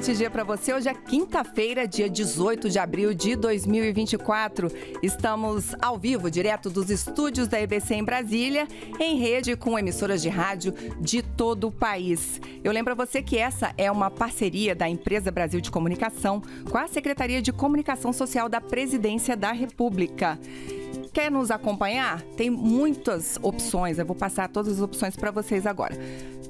excelente dia para você. Hoje é quinta-feira, dia 18 de abril de 2024. Estamos ao vivo, direto dos estúdios da EBC em Brasília, em rede com emissoras de rádio de todo o país. Eu lembro a você que essa é uma parceria da Empresa Brasil de Comunicação com a Secretaria de Comunicação Social da Presidência da República. Quer nos acompanhar? Tem muitas opções. Eu vou passar todas as opções para vocês agora.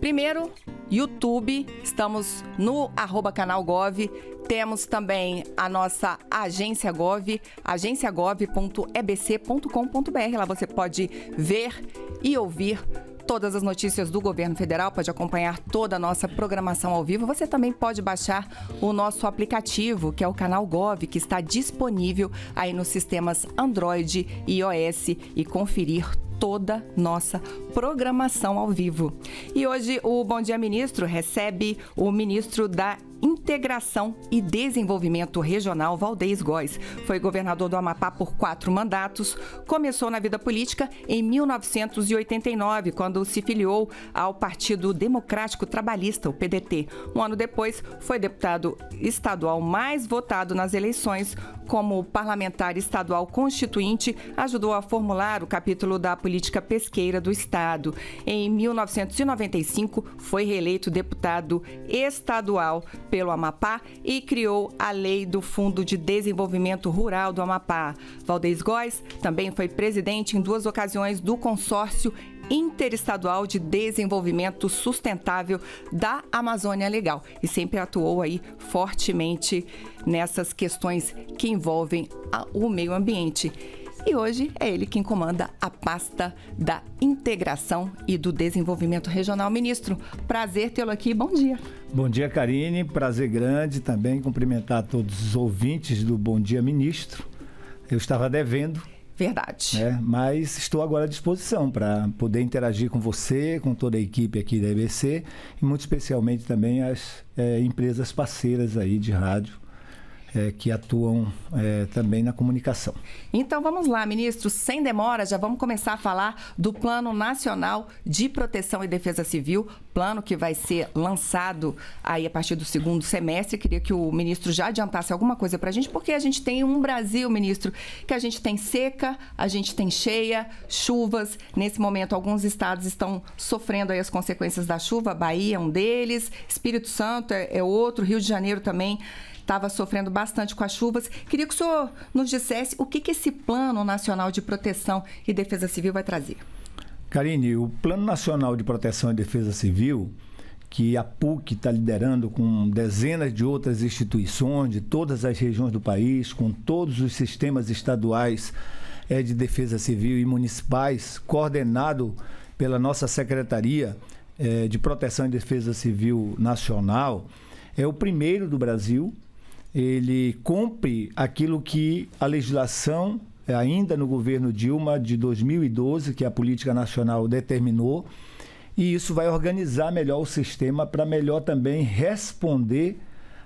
Primeiro, YouTube, estamos no arroba canal Gov, temos também a nossa agência Gov, agenciagov.ebc.com.br. Lá você pode ver e ouvir todas as notícias do governo federal, pode acompanhar toda a nossa programação ao vivo. Você também pode baixar o nosso aplicativo, que é o canal Gov, que está disponível aí nos sistemas Android e iOS e conferir toda nossa programação ao vivo. E hoje o Bom Dia Ministro recebe o ministro da Integração e Desenvolvimento Regional Valdez Góes. Foi governador do Amapá por quatro mandatos. Começou na vida política em 1989, quando se filiou ao Partido Democrático Trabalhista, o PDT. Um ano depois, foi deputado estadual mais votado nas eleições. Como parlamentar estadual constituinte, ajudou a formular o capítulo da política pesqueira do Estado. Em 1995, foi reeleito deputado estadual pelo Amapá e criou a Lei do Fundo de Desenvolvimento Rural do Amapá. Valdez Góes também foi presidente em duas ocasiões do consórcio interestadual de desenvolvimento sustentável da Amazônia Legal e sempre atuou aí fortemente nessas questões que envolvem o meio ambiente e hoje é ele quem comanda a pasta da integração e do desenvolvimento regional. Ministro, prazer tê-lo aqui. Bom dia. Bom dia, Karine. Prazer grande também cumprimentar todos os ouvintes do Bom Dia Ministro. Eu estava devendo. Verdade. Né? Mas estou agora à disposição para poder interagir com você, com toda a equipe aqui da EBC e muito especialmente também as é, empresas parceiras aí de rádio é, que atuam é, também na comunicação. Então vamos lá, ministro, sem demora, já vamos começar a falar do Plano Nacional de Proteção e Defesa Civil, plano que vai ser lançado aí a partir do segundo semestre. Queria que o ministro já adiantasse alguma coisa para a gente, porque a gente tem um Brasil, ministro, que a gente tem seca, a gente tem cheia, chuvas. Nesse momento, alguns estados estão sofrendo aí as consequências da chuva. Bahia é um deles, Espírito Santo é, é outro, Rio de Janeiro também estava sofrendo bastante com as chuvas. Queria que o senhor nos dissesse o que, que esse Plano Nacional de Proteção e Defesa Civil vai trazer. Karine, o Plano Nacional de Proteção e Defesa Civil, que a PUC está liderando com dezenas de outras instituições de todas as regiões do país, com todos os sistemas estaduais é, de defesa civil e municipais, coordenado pela nossa Secretaria é, de Proteção e Defesa Civil Nacional, é o primeiro do Brasil ele cumpre aquilo que a legislação, eh, ainda no governo Dilma de 2012, que a política nacional determinou, e isso vai organizar melhor o sistema para melhor também responder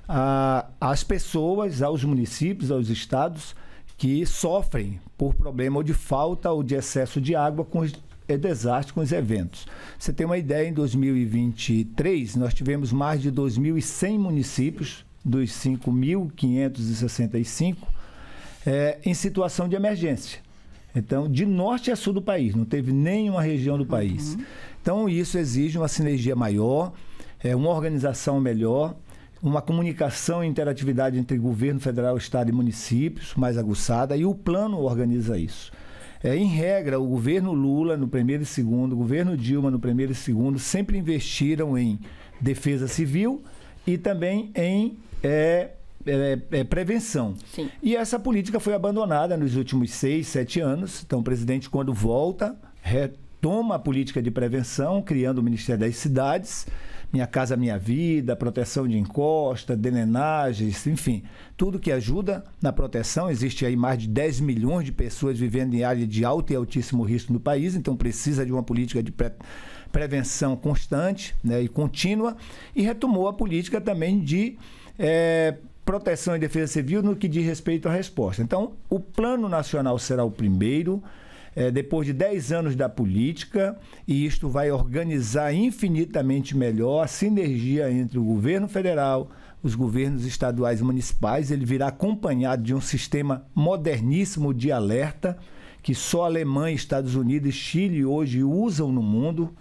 às pessoas, aos municípios, aos estados que sofrem por problema ou de falta ou de excesso de água com os é eh, desastre com os eventos. Você tem uma ideia, em 2023 nós tivemos mais de 2.100 municípios dos 5.565 é, em situação de emergência. Então, de norte a sul do país, não teve nenhuma região do país. Uhum. Então, isso exige uma sinergia maior, é, uma organização melhor, uma comunicação e interatividade entre governo federal, estado e municípios mais aguçada, e o plano organiza isso. É, em regra, o governo Lula no primeiro e segundo, o governo Dilma no primeiro e segundo, sempre investiram em defesa civil e também em é é, é, prevenção. Sim. E essa política foi abandonada nos últimos seis, sete anos. Então, o presidente, quando volta, retoma a política de prevenção, criando o Ministério das Cidades, Minha Casa Minha Vida, proteção de encosta, drenagens, enfim, tudo que ajuda na proteção. Existe aí mais de 10 milhões de pessoas vivendo em área de alto e altíssimo risco no país, então precisa de uma política de prevenção prevenção constante né, e contínua e retomou a política também de é, proteção e defesa civil no que diz respeito à resposta. Então, o Plano Nacional será o primeiro. É, depois de 10 anos da política, e isto vai organizar infinitamente melhor a sinergia entre o governo federal, os governos estaduais e municipais. Ele virá acompanhado de um sistema moderníssimo de alerta que só Alemanha, Estados Unidos e Chile hoje usam no mundo,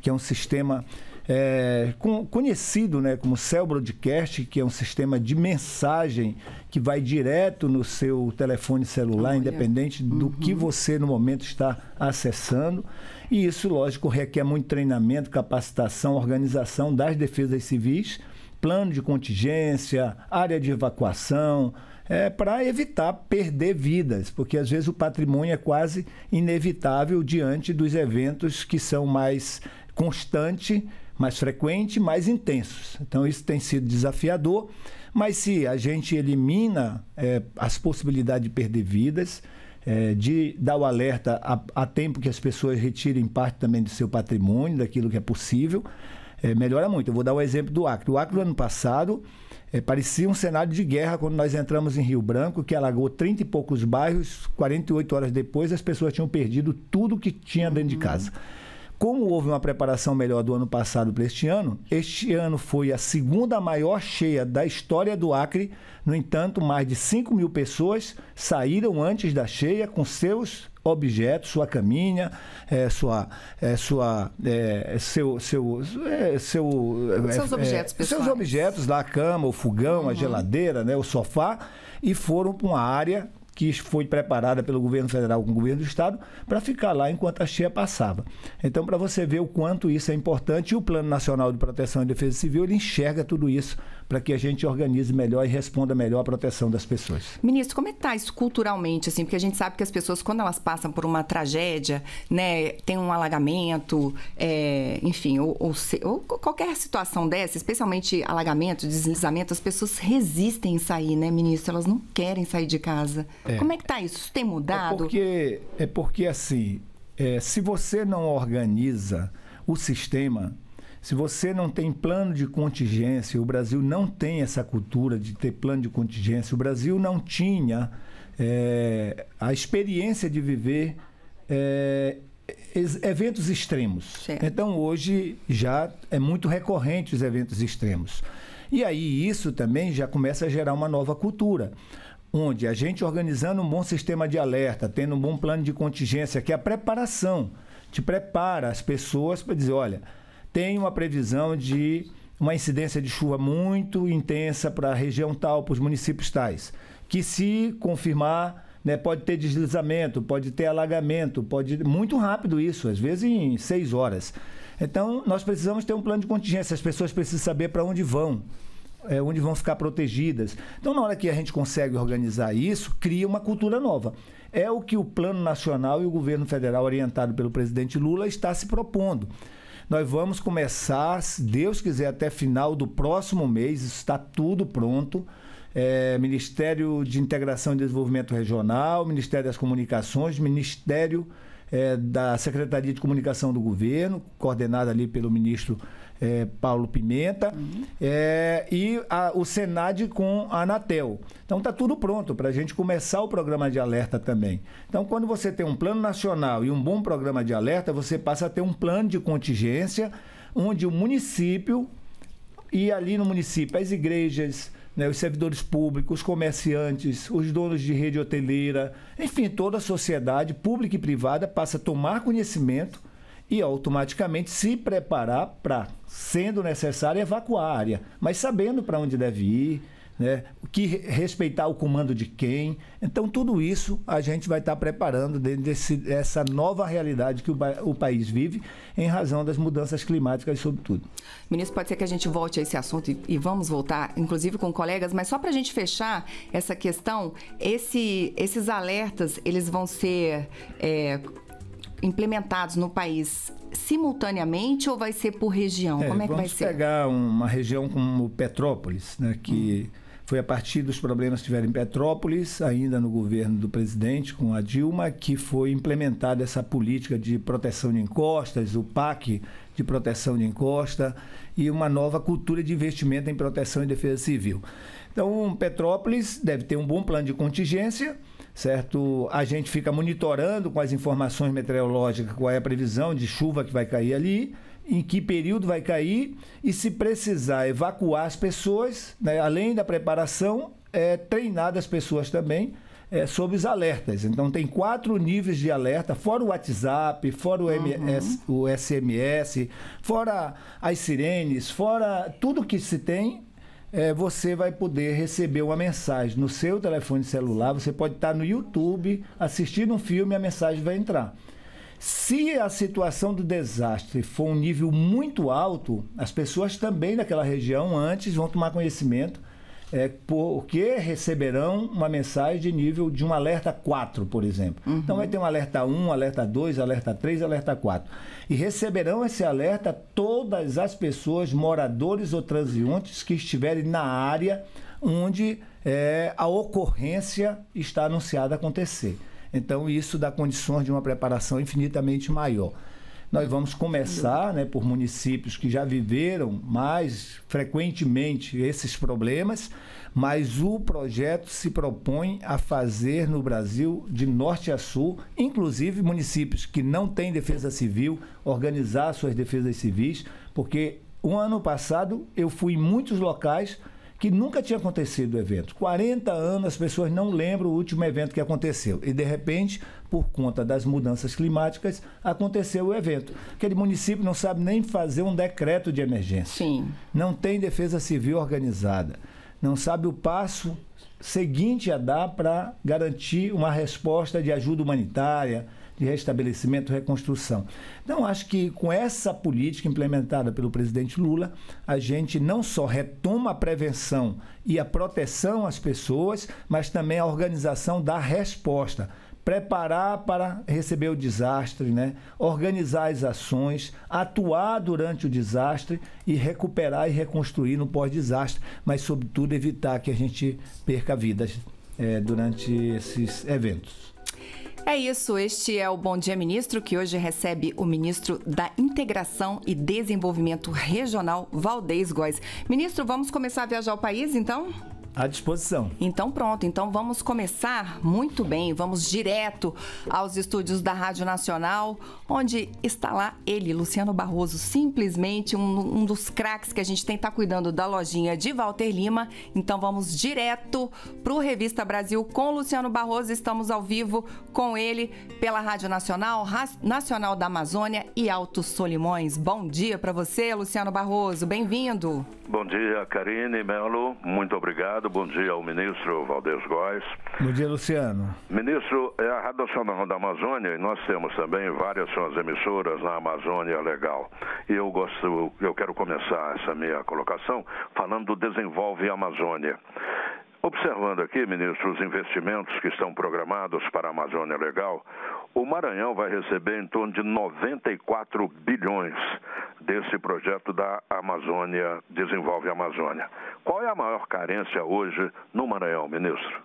que é um sistema é, com, conhecido né, como Cell Broadcast, que é um sistema de mensagem que vai direto no seu telefone celular, independente do uhum. que você no momento está acessando. E isso, lógico, requer muito treinamento, capacitação, organização das defesas civis, plano de contingência, área de evacuação, é, para evitar perder vidas, porque às vezes o patrimônio é quase inevitável diante dos eventos que são mais constantes mais frequentes, mais intensos. Então isso tem sido desafiador, mas se a gente elimina é, as possibilidades de perder vidas, é, de dar o alerta a, a, tempo que as pessoas retirem parte também do seu patrimônio, daquilo que é possível, é, melhora muito. Eu vou dar o um exemplo do Acre. O Acre, no ano passado, é, parecia um cenário de guerra quando nós entramos em Rio Branco, que alagou 30 e poucos bairros. 48 horas depois, as pessoas tinham perdido tudo que tinha dentro de uhum. casa. Como houve uma preparação melhor do ano passado para este ano, este ano foi a segunda maior cheia da história do Acre. No entanto, mais de 5 mil pessoas saíram antes da cheia com seus objetos, sua caminha, é, sua, é, sua, é, seu, seu, é, seu, é, seus é, objetos pessoais. seus objetos lá, a cama, o fogão, uhum. a geladeira, né, o sofá, e foram para uma área que foi preparada pelo governo federal com o governo do estado para ficar lá enquanto a cheia passava. Então, para você ver o quanto isso é importante, e o Plano Nacional de Proteção e Defesa Civil ele enxerga tudo isso para que a gente organize melhor e responda melhor à proteção das pessoas. Ministro, como é que está isso culturalmente, assim? Porque a gente sabe que as pessoas, quando elas passam por uma tragédia, né, tem um alagamento, é, enfim, ou, ou, ou, qualquer situação dessa, especialmente alagamento, deslizamento, as pessoas resistem em sair, né, ministro? Elas não querem sair de casa. É. Como é que está isso? Isso tem mudado? É porque, é porque assim, é, se você não organiza o sistema se você não tem plano de contingência, o Brasil não tem essa cultura de ter plano de contingência, o Brasil não tinha é, a experiência de viver é, eventos extremos. Certo. Então, hoje já é muito recorrente os eventos extremos. E aí, isso também já começa a gerar uma nova cultura onde a gente organizando um bom sistema de alerta, tendo um bom plano de contingência, que é a preparação, te prepara as pessoas para dizer, olha, tem uma previsão de uma incidência de chuva muito intensa para a região tal, para os municípios tais, que se confirmar, né, pode ter deslizamento, pode ter alagamento, pode muito rápido isso, às vezes em seis horas. Então nós precisamos ter um plano de contingência. As pessoas precisam saber para onde vão. É, onde vão ficar protegidas. Então, na hora que a gente consegue organizar isso, cria uma cultura nova. É o que o Plano Nacional e o governo federal, orientado pelo presidente Lula, está se propondo. Nós vamos começar, se Deus quiser, até final do próximo mês, está tudo pronto. É, Ministério de Integração e Desenvolvimento Regional, Ministério das Comunicações, Ministério é, da Secretaria de Comunicação do Governo, coordenada ali pelo ministro é, Paulo Pimenta, uhum. é, e a, o Senad com a Anatel. Então está tudo pronto para a gente começar o programa de alerta também. Então, quando você tem um plano nacional e um bom programa de alerta, você passa a ter um plano de contingência onde o município e ali no município as igrejas, né, os servidores públicos, os comerciantes, os donos de rede hoteleira, enfim, toda a sociedade pública e privada passa a tomar conhecimento e automaticamente se preparar para, sendo necessário, evacuar a área, mas sabendo para onde deve ir, né? que respeitar o comando de quem. Então, tudo isso a gente vai estar tá preparando dentro desse, dessa nova realidade que o, o, país vive em razão das mudanças climáticas, sobretudo. Ministro, pode ser que a gente volte a esse assunto e, e vamos voltar, inclusive com colegas, mas só para a gente fechar essa questão, esse, esses alertas, eles vão ser... É, implementados no país simultaneamente ou vai ser por região? É, Como é que vai ser? Vamos pegar uma região como Petrópolis, né, que hum. foi a partir dos problemas que tiveram em Petrópolis, ainda no governo do presidente com a Dilma, que foi implementada essa política de proteção de encostas, o PAC de proteção de encosta e uma nova cultura de investimento em proteção e defesa civil. Então, Petrópolis deve ter um bom plano de contingência certo? A gente fica monitorando com as informações meteorológicas qual é a previsão de chuva que vai cair ali, em que período vai cair e se precisar evacuar as pessoas, né? além da preparação, é, treinar as pessoas também. É, sobre os alertas. Então, tem quatro níveis de alerta, fora o WhatsApp, fora o, MS, uhum. o SMS, fora as sirenes, fora tudo que se tem é, você vai poder receber uma mensagem no seu telefone celular. Você pode estar no YouTube assistindo um filme e a mensagem vai entrar. Se a situação do desastre for um nível muito alto, as pessoas também daquela região antes vão tomar conhecimento é, porque receberão uma mensagem de nível de um alerta 4, por exemplo. Uhum. Então vai ter um alerta 1, alerta 2, alerta 3, alerta 4. E receberão esse alerta todas as pessoas, moradores ou transeuntes que estiverem na área onde é, a ocorrência está anunciada acontecer. Então isso dá condições de uma preparação infinitamente maior. Nós vamos começar né, por municípios que já viveram mais frequentemente esses problemas, mas o projeto se propõe a fazer no Brasil de norte a sul, inclusive municípios que não têm defesa civil, organizar suas defesas civis, porque um ano passado eu fui em muitos locais que nunca tinha acontecido o evento. 40 anos as pessoas não lembram o último evento que aconteceu. E de repente, por conta das mudanças climáticas, aconteceu o evento. Aquele município não sabe nem fazer um decreto de emergência. Sim. Não tem defesa civil organizada. Não sabe o passo seguinte a dar para garantir uma resposta de ajuda humanitária de restabelecimento e reconstrução. Então, acho que com essa política implementada pelo presidente Lula, a gente não só retoma a prevenção e a proteção às pessoas, mas também a organização da resposta preparar para receber o desastre, né? organizar as ações, atuar durante o desastre e recuperar e reconstruir no pós-desastre, mas, sobretudo, evitar que a gente perca vidas é, durante esses eventos. É isso, este é o Bom Dia Ministro, que hoje recebe o ministro da Integração e Desenvolvimento Regional, Valdez Góes. Ministro, vamos começar a viajar o país então? À disposição. Então pronto, então vamos começar muito bem, vamos direto aos estúdios da Rádio Nacional, onde está lá ele, Luciano Barroso, simplesmente um, um dos craques que a gente tem tá cuidando da lojinha de Walter Lima. Então vamos direto para o Revista Brasil com Luciano Barroso, estamos ao vivo com ele pela Rádio Nacional, Nacional da Amazônia e Alto Solimões. Bom dia para você, Luciano Barroso, bem-vindo. Bom dia, Karine Melo, muito obrigado bom dia ao ministro Valdez Góes. Bom dia, Luciano. Ministro, é a Rádio da Amazônia, e nós temos também várias suas emissoras na Amazônia Legal. E eu gosto, eu quero começar essa minha colocação falando do Desenvolve Amazônia. Observando aqui, ministro, os investimentos que estão programados para a Amazônia Legal, o Maranhão vai receber em torno de 94 bilhões desse projeto da Amazônia, Desenvolve a Amazônia. Qual é a maior carência hoje no Maranhão, ministro?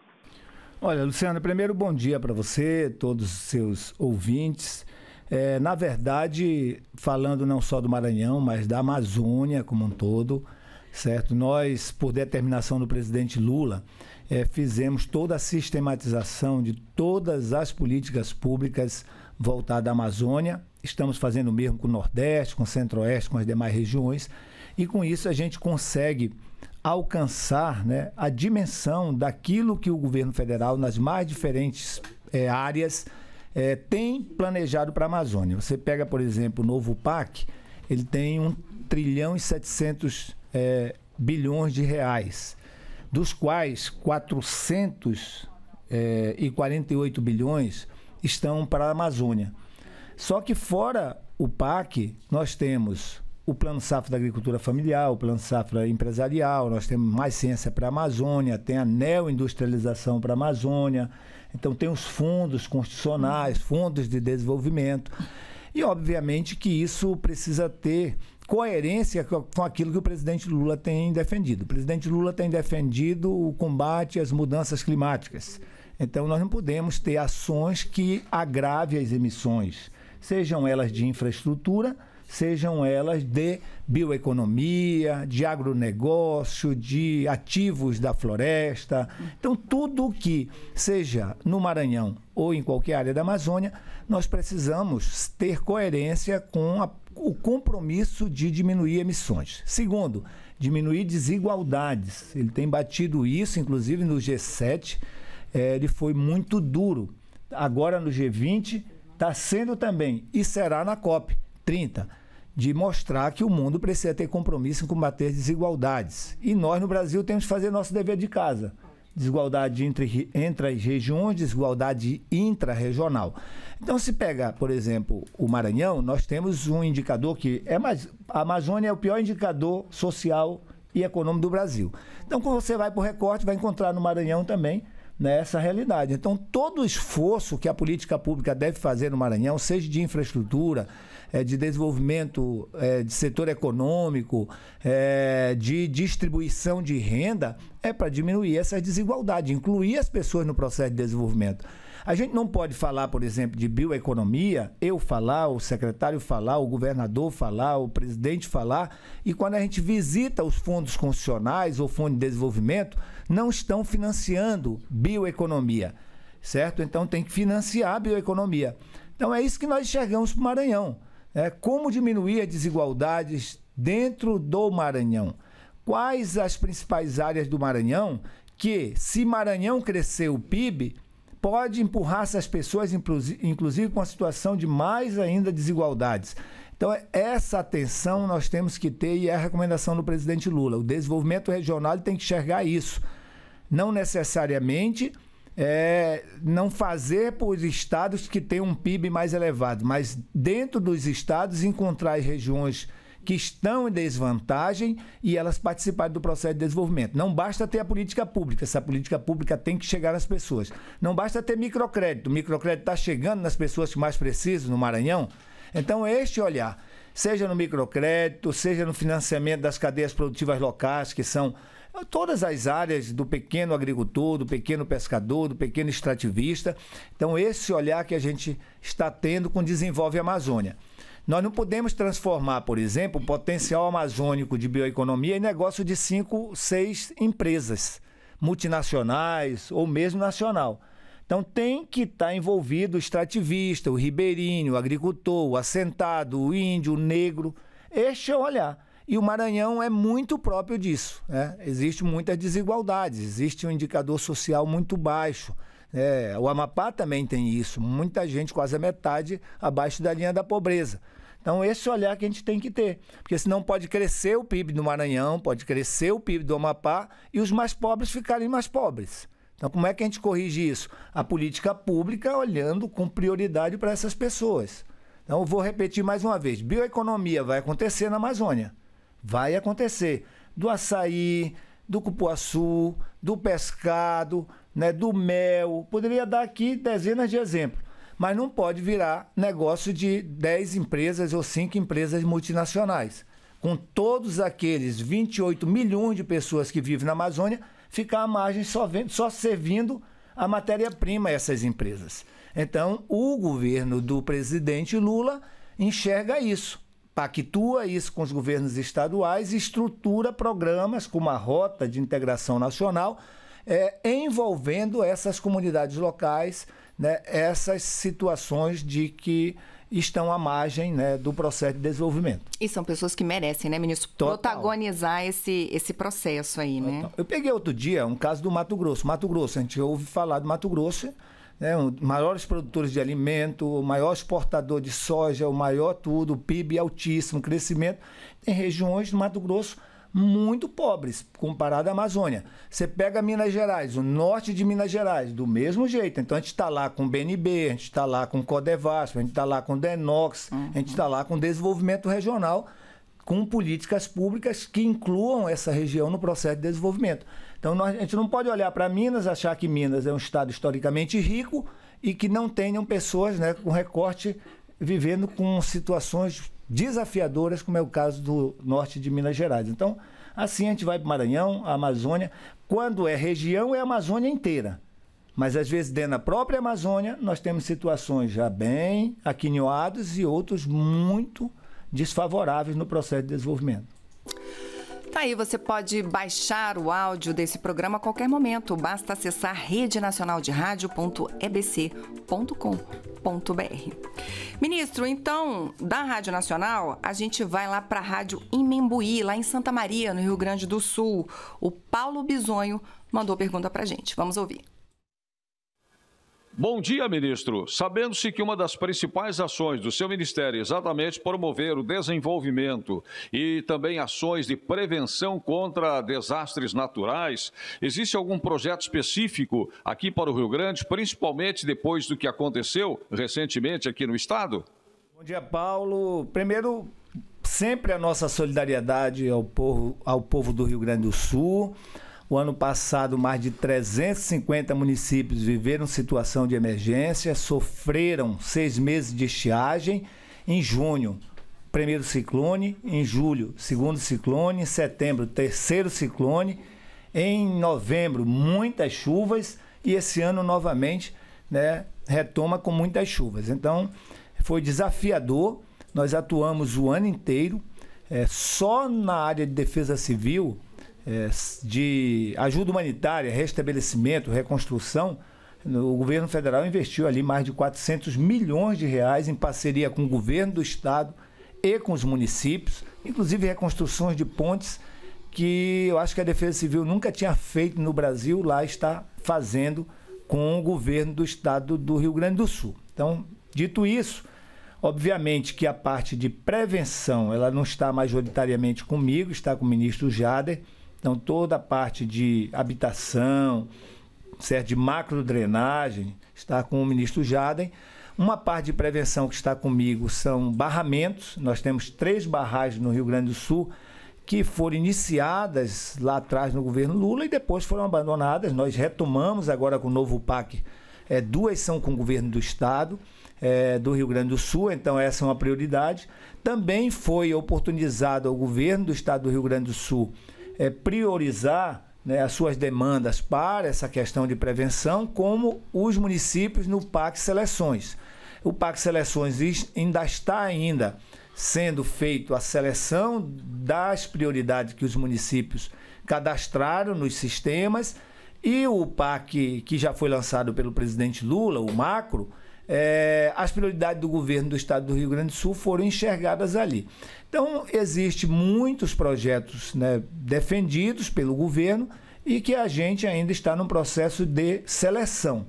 Olha, Luciano, primeiro bom dia para você, todos os seus ouvintes. É, na verdade, falando não só do Maranhão, mas da Amazônia como um todo, certo? Nós, por determinação do presidente Lula, é, fizemos toda a sistematização de todas as políticas públicas voltadas à Amazônia. Estamos fazendo o mesmo com o Nordeste, com o Centro-Oeste, com as demais regiões. E com isso a gente consegue alcançar né, a dimensão daquilo que o governo federal, nas mais diferentes é, áreas, é, tem planejado para a Amazônia. Você pega, por exemplo, o novo PAC, ele tem um trilhão e 700 é, bilhões de reais, dos quais 448 é, bilhões estão para a Amazônia. Só que fora o PAC, nós temos o Plano Safra da Agricultura Familiar, o Plano Safra Empresarial, nós temos mais ciência para a Amazônia, tem a neoindustrialização para a Amazônia, então tem os fundos constitucionais, fundos de desenvolvimento. E obviamente que isso precisa ter coerência com aquilo que o presidente Lula tem defendido. O presidente Lula tem defendido o combate às mudanças climáticas. Então, nós não podemos ter ações que agravem as emissões, sejam elas de infraestrutura, sejam elas de bioeconomia, de agronegócio, de ativos da floresta. Então, tudo que seja no Maranhão ou em qualquer área da Amazônia, nós precisamos ter coerência com a o compromisso de diminuir emissões. Segundo, diminuir desigualdades. Ele tem batido isso, inclusive no G7, é, ele foi muito duro. Agora no G20 está sendo também e será na COP 30 de mostrar que o mundo precisa ter compromisso em combater desigualdades. E nós no Brasil temos que fazer nosso dever de casa desigualdade entre, entre as regiões, desigualdade intra-regional. Então, se pega por exemplo, o Maranhão, nós temos um indicador que é mais. A Amazônia é o pior indicador social e econômico do Brasil. Então, quando você vai para o recorte, vai encontrar no Maranhão também nessa né, realidade. Então, todo o esforço que a política pública deve fazer no Maranhão, seja de infraestrutura, é, de desenvolvimento é, de setor econômico, é, de distribuição de renda, é para diminuir essas desigualdades, incluir as pessoas no processo de desenvolvimento. A gente não pode falar, por exemplo, de bioeconomia, eu falar, o secretário falar, o governador falar, o presidente falar, e quando a gente visita os fundos constitucionais ou fundo de desenvolvimento, não estão financiando bioeconomia, certo? Então tem que financiar a bioeconomia. Então é isso que nós enxergamos para o Maranhão. é Como diminuir as desigualdades dentro do Maranhão? Quais as principais áreas do Maranhão que, se Maranhão crescer o PIB, pode empurrar essas pessoas, inclusive, com a situação de mais ainda desigualdades. Então, é, essa atenção nós temos que ter e é a recomendação do presidente Lula. O desenvolvimento regional tem que enxergar isso. Não necessariamente é, não fazer por estados que têm um PIB mais elevado, mas dentro dos estados encontrar as regiões que estão em desvantagem e elas participarem do processo de desenvolvimento. Não basta ter a política pública, essa política pública tem que chegar às pessoas. Não basta ter microcrédito, o microcrédito está chegando nas pessoas que mais precisam no Maranhão. Então, é este olhar, seja no microcrédito, seja no financiamento das cadeias produtivas locais, que são todas as áreas do pequeno agricultor, do pequeno pescador, do pequeno extrativista. Então, esse olhar que a gente está tendo com Desenvolve Amazônia. Nós não podemos transformar, por exemplo, o potencial amazônico de bioeconomia em negócio de cinco, seis empresas multinacionais ou mesmo nacional. Então tem que estar tá envolvido o extrativista, o ribeirinho, o agricultor, o assentado, o índio, o negro. Este é o olhar. E o Maranhão é muito próprio disso. Né? Existem muitas desigualdades, existe um indicador social muito baixo. É, o Amapá também tem isso. Muita gente, quase a metade, abaixo da linha da pobreza. Então, esse olhar que a gente tem que ter. Porque senão pode crescer o PIB do Maranhão, pode crescer o PIB do Amapá e os mais pobres ficarem mais pobres. Então, como é que a gente corrige isso? A política pública olhando com prioridade para essas pessoas. Então, eu vou repetir mais uma vez: bioeconomia vai acontecer na Amazônia. Vai acontecer. Do açaí, do cupuaçu, do pescado, né, do mel. Poderia dar aqui dezenas de exemplos. Mas não pode virar negócio de 10 empresas ou 5 empresas multinacionais. Com todos aqueles 28 milhões de pessoas que vivem na Amazônia, ficar à margem só, vendo, só servindo a matéria-prima a essas empresas. Então, o governo do presidente Lula enxerga isso pactua isso com os governos estaduais e estrutura programas com uma rota de integração nacional é, envolvendo essas comunidades locais, né, essas situações de que estão à margem né, do processo de desenvolvimento. E são pessoas que merecem, né, ministro, Total. protagonizar esse, esse processo aí, né? Total. Eu peguei outro dia um caso do Mato Grosso. Mato Grosso, a gente ouve falar do Mato Grosso, né, maiores produtores de alimento, o maior exportador de soja, o maior tudo, o PIB altíssimo, crescimento. Tem regiões do Mato Grosso muito pobres comparado à Amazônia. Você pega Minas Gerais, o norte de Minas Gerais, do mesmo jeito. Então a gente está lá com o BNB, a gente está lá com o Codevasp, a gente está lá com o Denox, uhum. a gente está lá com o desenvolvimento regional, com políticas públicas que incluam essa região no processo de desenvolvimento. Então nós, a gente não pode olhar para Minas, achar que Minas é um estado historicamente rico e que não tenham pessoas né, com recorte vivendo com situações desafiadoras, como é o caso do norte de Minas Gerais. Então, assim a gente vai para o Maranhão, a Amazônia. Quando é região, é a Amazônia inteira. Mas às vezes dentro da própria Amazônia nós temos situações já bem aquinhoadas e outros muito desfavoráveis no processo de desenvolvimento tá aí, você pode baixar o áudio desse programa a qualquer momento. Basta acessar redenacionalderadio.ebc.com.br. Ministro, então, da Rádio Nacional, a gente vai lá para a Rádio Imembuí, lá em Santa Maria, no Rio Grande do Sul. O Paulo Bisonho mandou pergunta para gente. Vamos ouvir. Bom dia, ministro. Sabendo-se que uma das principais ações do seu ministério é exatamente promover o desenvolvimento e também ações de prevenção contra desastres naturais, existe algum projeto específico aqui para o Rio Grande, principalmente depois do que aconteceu recentemente aqui no estado? Bom dia, Paulo. Primeiro, sempre a nossa solidariedade ao povo, ao povo do Rio Grande do Sul o ano passado, mais de 350 municípios viveram situação de emergência, sofreram seis meses de estiagem. Em junho, primeiro ciclone, em julho, segundo ciclone, em setembro, terceiro ciclone, em novembro, muitas chuvas e esse ano novamente né, retoma com muitas chuvas. Então, foi desafiador. Nós atuamos o ano inteiro. É, só na área de defesa civil, é, de ajuda humanitária, restabelecimento, reconstrução, o governo federal investiu ali mais de 400 milhões de reais em parceria com o governo do estado e com os municípios, inclusive reconstruções de pontes que eu acho que a Defesa Civil nunca tinha feito no Brasil, lá está fazendo com o governo do estado do Rio Grande do Sul. Então, dito isso, obviamente que a parte de prevenção, ela não está majoritariamente comigo, está com o ministro Jader, então, toda a parte de habitação, certo? de macro drenagem, está com o ministro Jaden. Uma parte de prevenção que está comigo são barramentos. Nós temos três barragens no Rio Grande do Sul que foram iniciadas lá atrás no governo Lula e depois foram abandonadas. Nós retomamos agora com o novo PAC. É, duas são com o governo do Estado, é, do Rio Grande do Sul, então essa é uma prioridade. Também foi oportunizado ao governo do Estado do Rio Grande do Sul é, priorizar né, as suas demandas para essa questão de prevenção, como os municípios no PAC Seleções. O PAC Seleções ainda está ainda sendo feito a seleção das prioridades que os municípios cadastraram nos sistemas e o PAC que já foi lançado pelo presidente Lula, o macro, é, as prioridades do governo do estado do Rio Grande do Sul foram enxergadas ali. Então, existem muitos projetos né, defendidos pelo governo e que a gente ainda está num processo de seleção.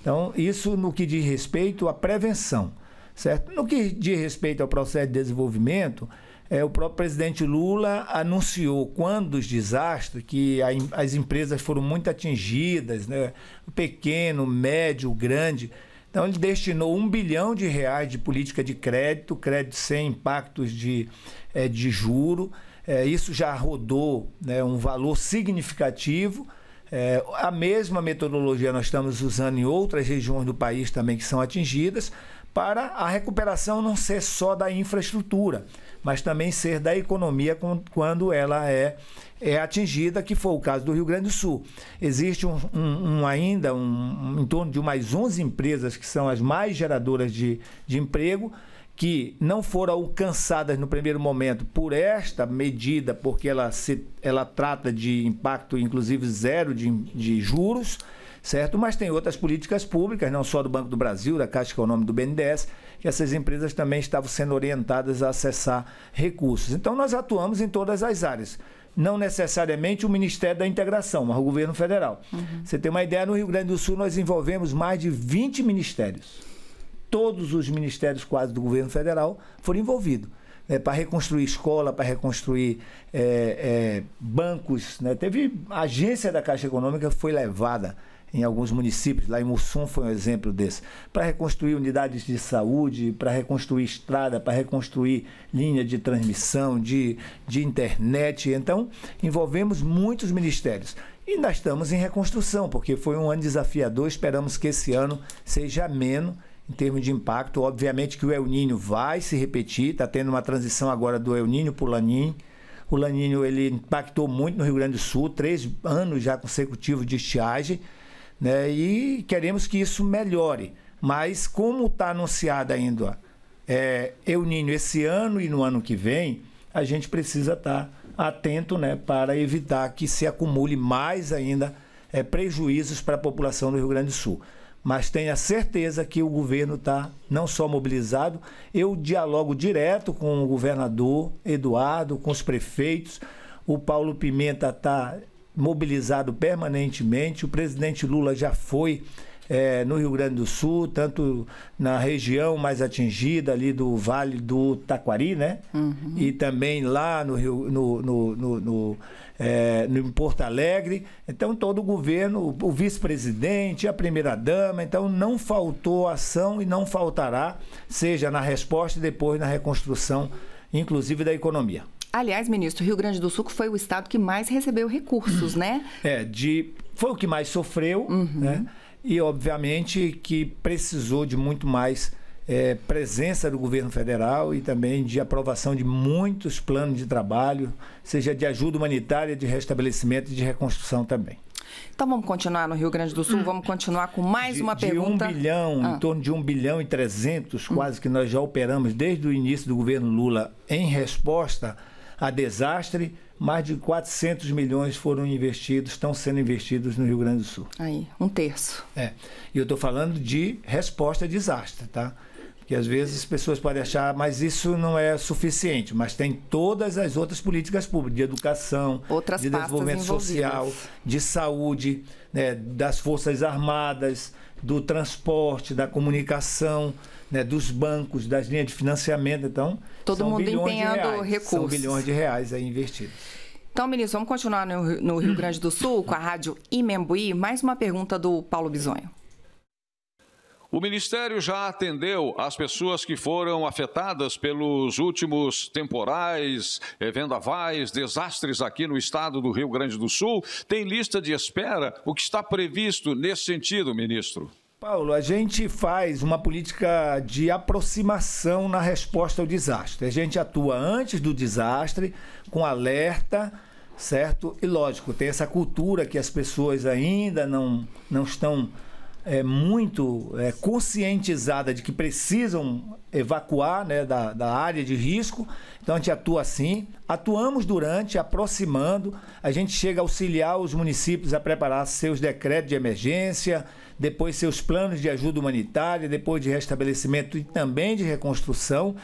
Então, isso no que diz respeito à prevenção, certo? No que diz respeito ao processo de desenvolvimento, é, o próprio presidente Lula anunciou quando os desastres, que a, as empresas foram muito atingidas, né? pequeno, médio, grande, então, ele destinou um bilhão de reais de política de crédito, crédito sem impactos de, é, de juro. É, isso já rodou né, um valor significativo. É, a mesma metodologia nós estamos usando em outras regiões do país também que são atingidas, para a recuperação não ser só da infraestrutura, mas também ser da economia quando ela é é atingida, que foi o caso do Rio Grande do Sul. Existe um, um, um ainda um, em torno de mais 11 empresas que são as mais geradoras de, de emprego, que não foram alcançadas no primeiro momento por esta medida, porque ela, se, ela trata de impacto, inclusive, zero de, de juros, certo? Mas tem outras políticas públicas, não só do Banco do Brasil, da Caixa Econômica do BNDES, que essas empresas também estavam sendo orientadas a acessar recursos. Então, nós atuamos em todas as áreas não necessariamente o Ministério da Integração, mas o governo federal. Uhum. Você tem uma ideia, no Rio Grande do Sul nós envolvemos mais de 20 ministérios. Todos os ministérios quase do governo federal foram envolvidos. É, para reconstruir escola, para reconstruir é, é, bancos. Né? Teve agência da Caixa Econômica que foi levada em alguns municípios, lá em Mussum foi um exemplo desse, para reconstruir unidades de saúde, para reconstruir estrada, para reconstruir linha de transmissão, de, de internet. Então, envolvemos muitos ministérios. E ainda estamos em reconstrução, porque foi um ano desafiador, esperamos que esse ano seja menos em termos de impacto. Obviamente que o El Ninho vai se repetir, está tendo uma transição agora do El Ninho para o Laninho. O Laninho ele impactou muito no Rio Grande do Sul, três anos já consecutivos de estiagem né? E queremos que isso melhore. Mas como está anunciado ainda é, eu nino esse ano e no ano que vem, a gente precisa estar tá atento, né? Para evitar que se acumule mais ainda é, prejuízos para a população do Rio Grande do Sul mas tenha certeza que o governo está não só mobilizado, eu dialogo direto com o governador Eduardo, com os prefeitos, o Paulo Pimenta está mobilizado permanentemente. O presidente Lula já foi é, no Rio Grande do Sul, tanto na região mais atingida ali do Vale do Taquari, né? Uhum. E também lá no Rio, no, no, no, no, é, no Porto Alegre. Então todo o governo, o vice-presidente, a primeira-dama, então não faltou ação e não faltará, seja na resposta e depois na reconstrução, inclusive da economia. Aliás, ministro, o Rio Grande do Sul foi o estado que mais recebeu recursos, né? É, de, foi o que mais sofreu, uhum. né? E, obviamente, que precisou de muito mais é, presença do governo federal e também de aprovação de muitos planos de trabalho, seja de ajuda humanitária, de restabelecimento e de reconstrução também. Então vamos continuar no Rio Grande do Sul, hum. vamos continuar com mais de, uma pergunta. De um bilhão, ah. em torno de um bilhão e trezentos, hum. quase que nós já operamos desde o início do governo Lula em resposta a desastre, mais de 400 milhões foram investidos, estão sendo investidos no Rio Grande do Sul. Aí, um terço. É. E eu estou falando de resposta a desastre, tá? Porque às vezes as pessoas podem achar, mas isso não é suficiente. Mas tem todas as outras políticas públicas, de educação, outras de desenvolvimento social, de saúde, né, das forças armadas, do transporte, da comunicação, né, dos bancos, das linhas de financiamento. Então, todo São mundo empenhando recursos. São bilhões de reais aí investidos. Então, ministro, vamos continuar no, no Rio Grande do Sul com a rádio Imembuí. Mais uma pergunta do Paulo Bisonho. O Ministério já atendeu as pessoas que foram afetadas pelos últimos temporais, eh, vendavais, desastres aqui no estado do Rio Grande do Sul. Tem lista de espera? O que está previsto nesse sentido, ministro? Paulo, a gente faz uma política de aproximação na resposta ao desastre. A gente atua antes do desastre, com alerta, certo? E lógico, tem essa cultura que as pessoas ainda não, não estão é, muito é, conscientizada de que precisam evacuar né, da, da área de risco, então a gente atua assim. Atuamos durante, aproximando, a gente chega a auxiliar os municípios a preparar seus decretos de emergência, depois seus planos de ajuda humanitária, depois de restabelecimento e também de reconstrução.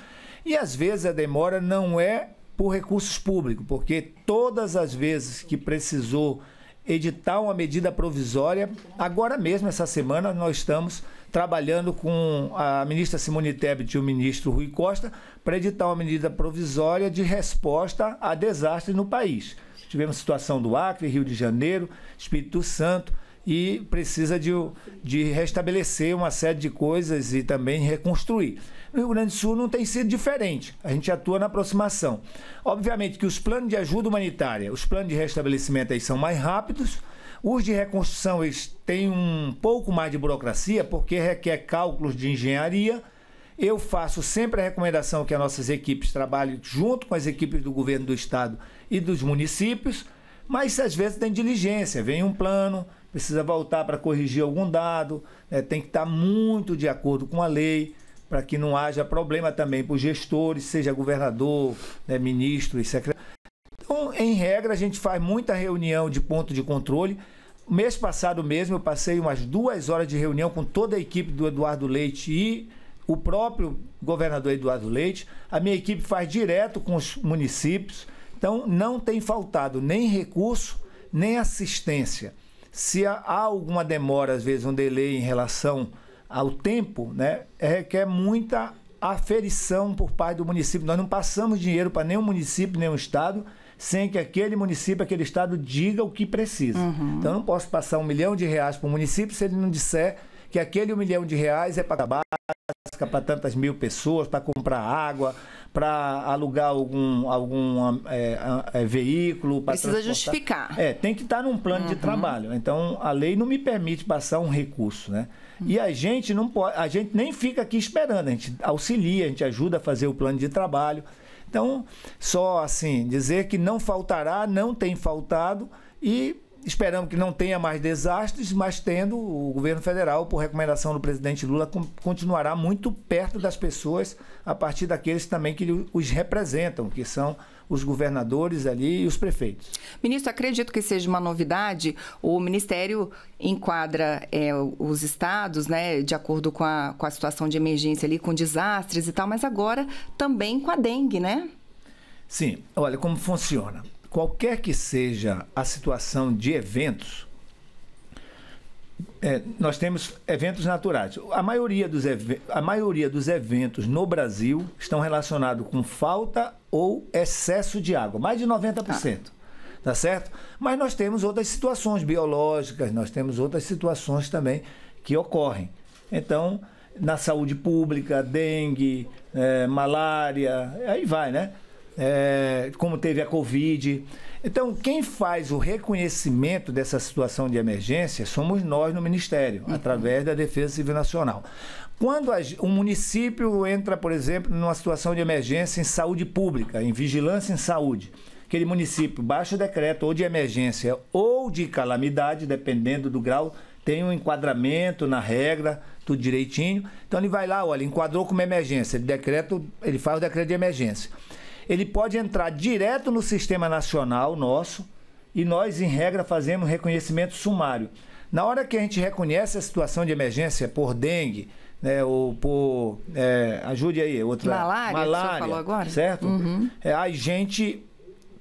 E às vezes a demora não é por recursos públicos, porque todas as vezes que precisou editar uma medida provisória. Agora mesmo, essa semana, nós estamos trabalhando com a ministra Simone Tebet e o ministro Rui Costa para editar uma medida provisória de resposta a desastres no país. Tivemos situação do Acre, Rio de Janeiro, Espírito Santo e precisa de, de restabelecer uma série de coisas e também reconstruir. O Rio Grande do Sul não tem sido diferente. A gente atua na aproximação. Obviamente que os planos de ajuda humanitária, os planos de restabelecimento aí são mais rápidos. Os de reconstrução eles têm um pouco mais de burocracia, porque requer cálculos de engenharia. Eu faço sempre a recomendação que as nossas equipes trabalhem junto com as equipes do governo do estado e dos municípios, mas às vezes tem diligência, vem um plano, precisa voltar para corrigir algum dado, né, tem que estar muito de acordo com a lei para que não haja problema também para os gestores, seja governador, né, ministro e secretário. Então, em regra, a gente faz muita reunião de ponto de controle. Mês passado mesmo, eu passei umas duas horas de reunião com toda a equipe do Eduardo Leite e o próprio governador Eduardo Leite. A minha equipe faz direto com os municípios. Então, não tem faltado nem recurso, nem assistência. Se há alguma demora, às vezes um delay em relação ao tempo, né, requer é, é muita aferição por parte do município. Nós não passamos dinheiro para nenhum município, nenhum estado, sem que aquele município, aquele estado diga o que precisa. Uhum. Então eu não posso passar um milhão de reais para o município se ele não disser que aquele um milhão de reais é para básica, para tantas mil pessoas, para comprar água, para alugar algum, algum é, é, veículo. Precisa justificar. É, tem que estar num plano uhum. de trabalho. Então, a lei não me permite passar um recurso, né? E a gente não pode, a gente nem fica aqui esperando, a gente auxilia, a gente ajuda a fazer o plano de trabalho. Então, só assim, dizer que não faltará, não tem faltado e esperamos que não tenha mais desastres, mas tendo o governo federal, por recomendação do presidente Lula, continuará muito perto das pessoas a partir daqueles também que os representam, que são os governadores ali e os prefeitos. Ministro, acredito que seja uma novidade. O Ministério enquadra é, os estados, né, de acordo com a, com a situação de emergência ali, com desastres e tal, mas agora também com a dengue, né? Sim, olha como funciona. Qualquer que seja a situação de eventos, é, nós temos eventos naturais. A maioria, dos a maioria dos eventos no Brasil estão relacionados com falta ou excesso de água, mais de 90%. Ah. Tá certo? Mas nós temos outras situações biológicas, nós temos outras situações também que ocorrem. Então, na saúde pública, dengue, é, malária, aí vai, né? É, como teve a Covid. Então, quem faz o reconhecimento dessa situação de emergência somos nós no Ministério, uhum. através da Defesa Civil Nacional. Quando um município entra, por exemplo, numa situação de emergência em saúde pública, em vigilância em saúde, aquele município baixa o decreto ou de emergência ou de calamidade, dependendo do grau, tem um enquadramento na regra, tudo direitinho. Então ele vai lá, olha, enquadrou como emergência, ele decreto, ele faz o decreto de emergência. Ele pode entrar direto no sistema nacional nosso e nós, em regra, fazemos reconhecimento sumário. Na hora que a gente reconhece a situação de emergência por dengue, né, ou por. É, ajude aí, outra. Malária, malária falou agora. Certo? Uhum. É, a gente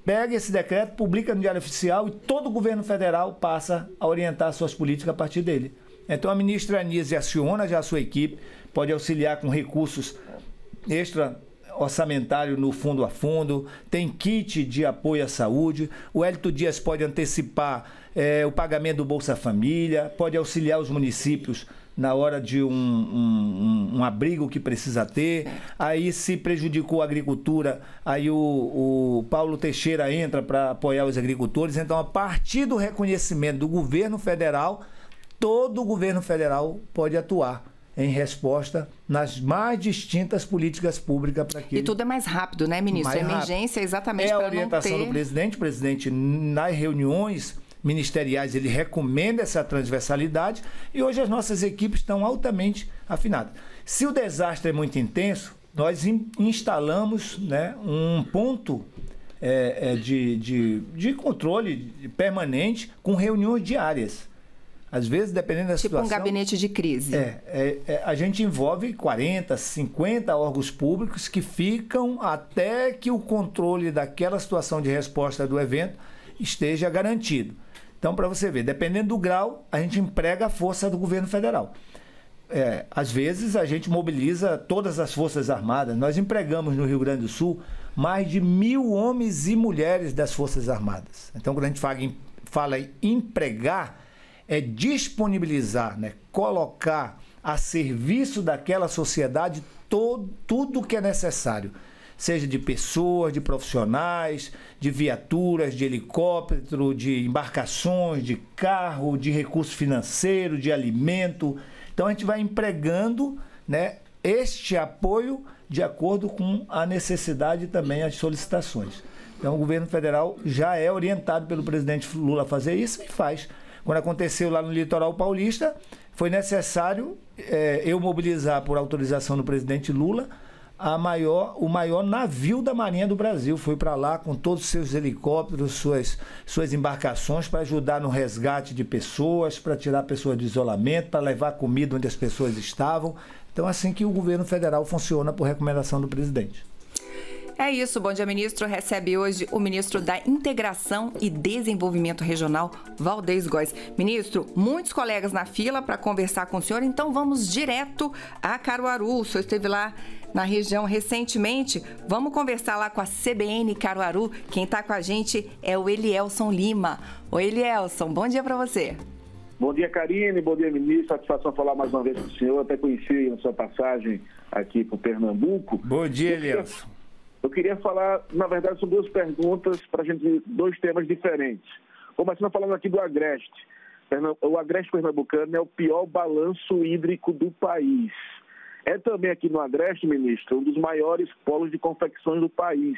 pega esse decreto, publica no Diário Oficial e todo o governo federal passa a orientar suas políticas a partir dele. Então a ministra Anísia aciona já a sua equipe, pode auxiliar com recursos extra orçamentário no fundo a fundo, tem kit de apoio à saúde, o Hélito Dias pode antecipar é, o pagamento do Bolsa Família, pode auxiliar os municípios na hora de um, um, um, abrigo que precisa ter, aí se prejudicou a agricultura, aí o, o Paulo Teixeira entra para apoiar os agricultores. Então, a partir do reconhecimento do governo federal, todo o governo federal pode atuar em resposta nas mais distintas políticas públicas para que... E tudo é mais rápido, né, ministro? Mais a emergência é exatamente é para não ter... É a orientação do presidente. O presidente, nas reuniões ministeriais, ele recomenda essa transversalidade e hoje as nossas equipes estão altamente afinadas. Se o desastre é muito intenso, nós in instalamos né, um ponto é, é, de, de, de controle permanente com reuniões diárias. Às vezes, dependendo da tipo situação. Tipo um gabinete de crise. É, é, é, a gente envolve 40, 50 órgãos públicos que ficam até que o controle daquela situação de resposta do evento esteja garantido. Então, para você ver, dependendo do grau, a gente emprega a força do governo federal. É, às vezes a gente mobiliza todas as Forças Armadas. Nós empregamos no Rio Grande do Sul mais de mil homens e mulheres das Forças Armadas. Então, quando a gente fala em, fala em empregar, é disponibilizar, né? colocar a serviço daquela sociedade todo, tudo que é necessário seja de pessoas, de profissionais, de viaturas, de helicóptero, de embarcações, de carro, de recurso financeiro, de alimento. Então a gente vai empregando né, este apoio de acordo com a necessidade e também as solicitações. Então o governo federal já é orientado pelo presidente Lula a fazer isso e faz. Quando aconteceu lá no litoral paulista, foi necessário é, eu mobilizar por autorização do presidente Lula a maior, o maior navio da Marinha do Brasil. Foi para lá com todos os seus helicópteros, suas, suas embarcações, para ajudar no resgate de pessoas, para tirar pessoas do isolamento, para levar comida onde as pessoas estavam. Então, assim que o governo federal funciona por recomendação do presidente. É isso, Bom Dia Ministro recebe hoje o ministro da Integração e Desenvolvimento Regional, Valdez Góes. Ministro, muitos colegas na fila para conversar com o senhor, então vamos direto a Caruaru. O senhor esteve lá na região recentemente. Vamos conversar lá com a CBN Caruaru. Quem está com a gente é o Elielson Lima. Oi, Elielson, bom dia para você. Bom dia, Karine. Bom dia, ministro. Satisfação falar mais uma vez com o senhor. Até conheci a sua passagem aqui para o Pernambuco. Bom dia, Elielson. Eu queria falar, na verdade, são duas perguntas para a gente, dois temas diferentes. Começando assim, falando aqui do Agreste. O Agreste Pernambucano é o pior balanço hídrico do país. É também aqui no Agreste, ministro, um dos maiores polos de confecções do país.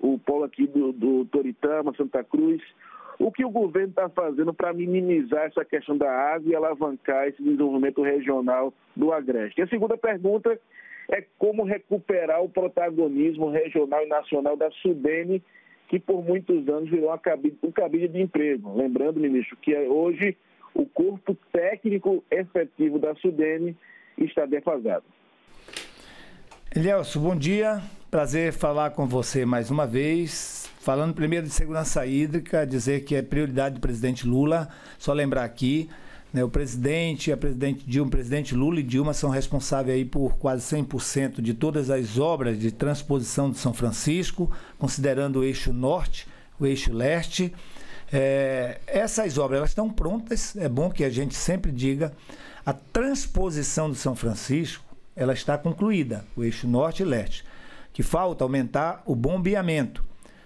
O polo aqui do, do Toritama, Santa Cruz. O que o governo está fazendo para minimizar essa questão da água e alavancar esse desenvolvimento regional do Agreste? E a segunda pergunta é como recuperar o protagonismo regional e nacional da Sudene, que por muitos anos virou um cabide de emprego. Lembrando, ministro, que é hoje o corpo técnico efetivo da Sudene está defasado. Elielso, bom dia. Prazer falar com você mais uma vez. Falando primeiro de segurança hídrica, dizer que é prioridade do presidente Lula. Só lembrar aqui, né? O presidente, a presidente Dilma, o presidente Lula e Dilma são responsáveis aí por quase 100% de todas as obras de transposição de São Francisco, considerando o eixo norte, o eixo leste. É, essas obras elas estão prontas, é bom que a gente sempre diga. A transposição de São Francisco ela está concluída, o eixo norte e leste. Que falta aumentar o bombeamento.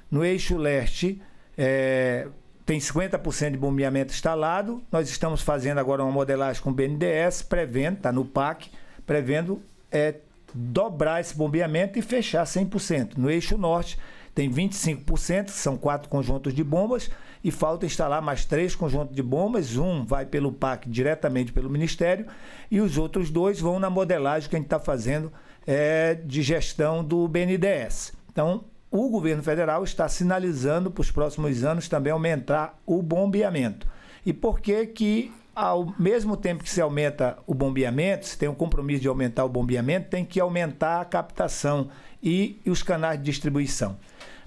No eixo leste, é, tem 50% de bombeamento instalado. Nós estamos fazendo agora uma modelagem com o BNDES, prevendo, está no PAC, prevendo é, dobrar esse bombeamento e fechar 100%. No eixo norte tem 25%, que são quatro conjuntos de bombas, e falta instalar mais três conjuntos de bombas. Um vai pelo PAC diretamente pelo Ministério, e os outros dois vão na modelagem que a gente está fazendo é, de gestão do BNDES. Então, o governo federal está sinalizando para os próximos anos também aumentar o bombeamento. E por que que ao mesmo tempo que se aumenta o bombeamento, se tem um compromisso de aumentar o bombeamento, tem que aumentar a captação e, e os canais de distribuição.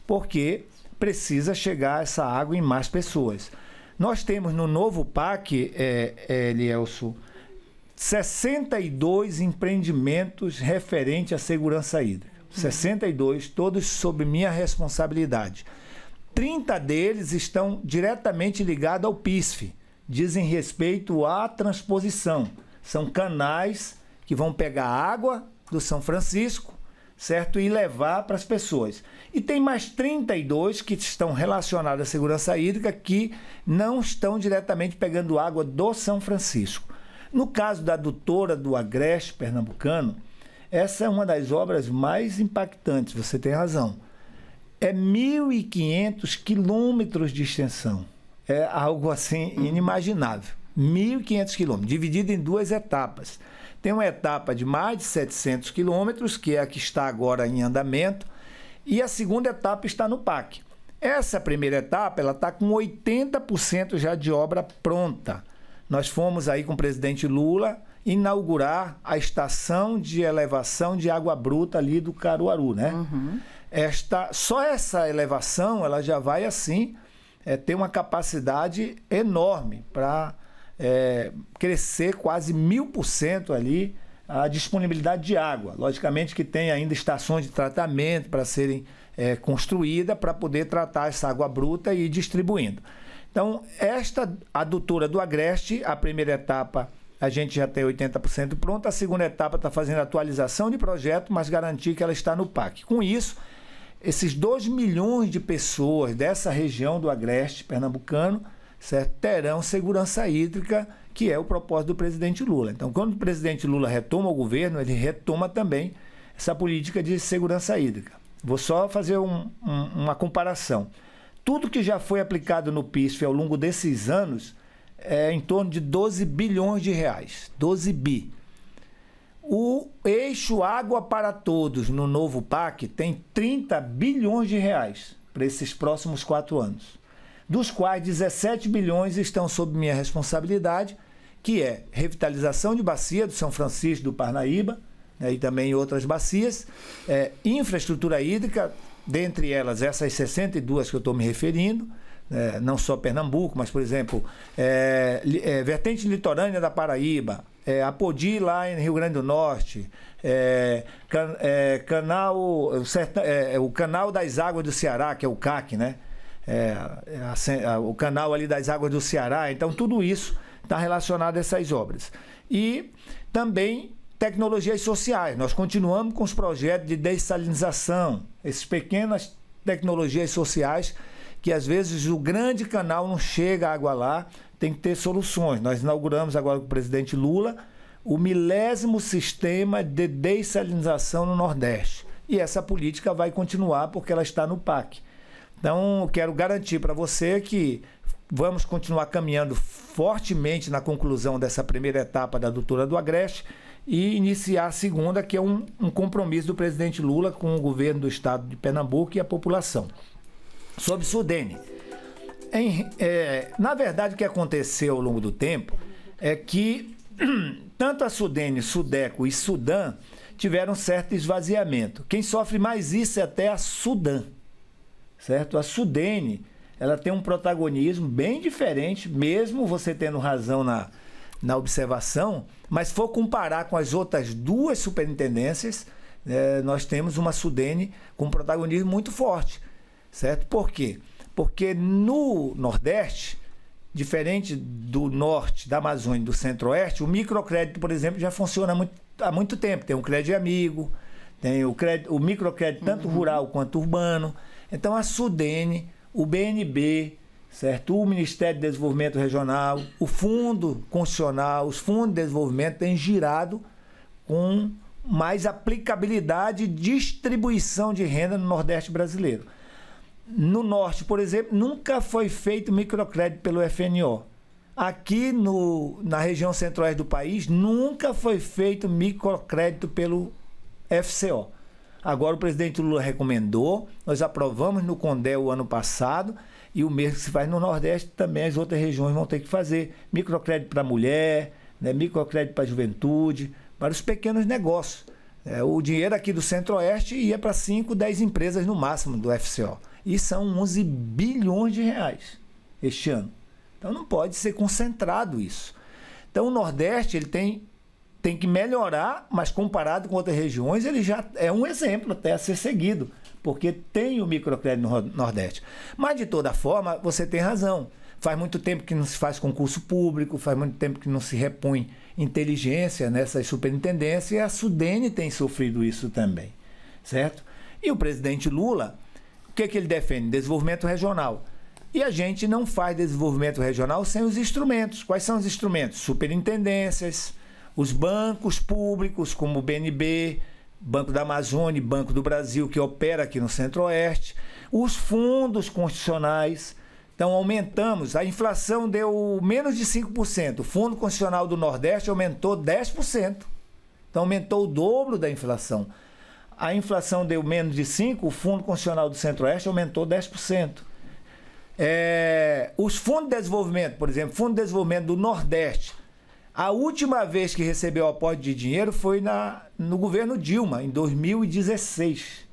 Porque precisa chegar essa água em mais pessoas. Nós temos no novo PAC, é, é, Elielso, 62 empreendimentos referentes à segurança hídrica. 62, todos sob minha responsabilidade. 30 deles estão diretamente ligados ao PISF, dizem respeito à transposição. São canais que vão pegar água do São Francisco, certo? E levar para as pessoas. E tem mais 32 que estão relacionados à segurança hídrica que não estão diretamente pegando água do São Francisco. No caso da adutora do Agreste Pernambucano, essa é uma das obras mais impactantes, você tem razão. É 1.500 quilômetros de extensão. É algo assim inimaginável. 1.500 quilômetros, dividido em duas etapas. Tem uma etapa de mais de 700 quilômetros, que é a que está agora em andamento, e a segunda etapa está no PAC. Essa primeira etapa ela está com 80% já de obra pronta. Nós fomos aí com o presidente Lula inaugurar a estação de elevação de água bruta ali do Caruaru, né? Uhum. Esta, só essa elevação, ela já vai assim é, ter uma capacidade enorme para é, eh, crescer quase mil por cento ali a disponibilidade de água. Logicamente que tem ainda estações de tratamento para serem é, eh, construídas para poder tratar essa água bruta e ir distribuindo. Então, esta adutora do Agreste, a primeira etapa a gente já tem 80% Pronto, A segunda etapa está fazendo atualização de projeto, mas garantir que ela está no PAC. Com isso, esses 2 milhões de pessoas dessa região do agreste pernambucano certo? terão segurança hídrica, que é o propósito do presidente Lula. Então, quando o presidente Lula retoma o governo, ele retoma também essa política de segurança hídrica. Vou só fazer um, um, uma comparação. Tudo que já foi aplicado no PISF ao longo desses anos é, em torno de 12 bilhões de reais. 12 bi. O eixo Água para Todos no novo PAC tem 30 bilhões de reais para esses próximos quatro anos, dos quais 17 bilhões estão sob minha responsabilidade, que é revitalização de bacia do São Francisco do Parnaíba né, e também outras bacias, é, infraestrutura hídrica, dentre elas essas 62 que eu estou me referindo, é, não só Pernambuco, mas, por exemplo, é, é, vertente litorânea da Paraíba, é, Apodi lá em Rio Grande do Norte, é, can, é, canal, o canal das águas do Ceará, que é o CAC, né? A, a, o canal ali das águas do Ceará. Então, tudo isso está relacionado a essas obras. E também tecnologias sociais. Nós continuamos com os projetos de dessalinização, essas pequenas tecnologias sociais que às vezes o grande canal não chega a água lá, tem que ter soluções. Nós inauguramos agora com o presidente Lula o milésimo sistema de dessalinização no Nordeste. E essa política vai continuar porque ela está no PAC. Então, quero garantir para você que vamos continuar caminhando fortemente na conclusão dessa primeira etapa da doutora do Agreste e iniciar a segunda, que é um, um compromisso do presidente Lula com o governo do estado de Pernambuco e a população sobre Sudene. Em, é, na verdade, o que aconteceu ao longo do tempo é que tanto a Sudene, Sudeco e Sudã tiveram certo esvaziamento. Quem sofre mais isso é até a Sudã, certo? A Sudene, ela tem um protagonismo bem diferente, mesmo você tendo razão na, na observação, mas se for comparar com as outras duas superintendências, é, nós temos uma Sudene com um protagonismo muito forte certo? Por quê? Porque no Nordeste, diferente do Norte, da Amazônia, do Centro-Oeste, o microcrédito, por exemplo, já funciona muito, há muito tempo. Tem o crédito amigo, tem o, crédito, o microcrédito tanto uhum. rural quanto urbano. Então a Sudene, o BNB, certo? O Ministério de Desenvolvimento Regional, o Fundo Constitucional, os fundos de desenvolvimento têm girado com mais aplicabilidade e distribuição de renda no Nordeste brasileiro. No norte, por exemplo, nunca foi feito microcrédito pelo FNO. Aqui no, na região centro-oeste do país, nunca foi feito microcrédito pelo FCO. Agora o presidente Lula recomendou, nós aprovamos no Condel o ano passado, e o mesmo que se faz no Nordeste, também as outras regiões vão ter que fazer. Microcrédito para mulher, né, microcrédito para juventude, para os pequenos negócios. É, o dinheiro aqui do Centro-Oeste ia para 5, 10 empresas no máximo do FCO. E são 11 bilhões de reais este ano. Então não pode ser concentrado isso. Então o Nordeste ele tem, tem que melhorar, mas comparado com outras regiões, ele já é um exemplo até a ser seguido, porque tem o microcrédito no Nordeste. Mas de toda forma, você tem razão. Faz muito tempo que não se faz concurso público, faz muito tempo que não se repõe inteligência nessas superintendências e a Sudene tem sofrido isso também, certo? E o presidente Lula, o que, é que ele defende? Desenvolvimento regional. E a gente não faz desenvolvimento regional sem os instrumentos. Quais são os instrumentos? Superintendências, os bancos públicos, como o BNB, Banco da Amazônia, Banco do Brasil, que opera aqui no Centro-Oeste, os fundos constitucionais. Então, aumentamos. A inflação deu menos de 5%. O Fundo Constitucional do Nordeste aumentou 10%. Então, aumentou o dobro da inflação a inflação deu menos de 5%, o Fundo Constitucional do Centro-Oeste aumentou 10%. É, os fundos de desenvolvimento, por exemplo, Fundo de Desenvolvimento do Nordeste, a última vez que recebeu aporte de dinheiro foi na, no governo Dilma, em 2016.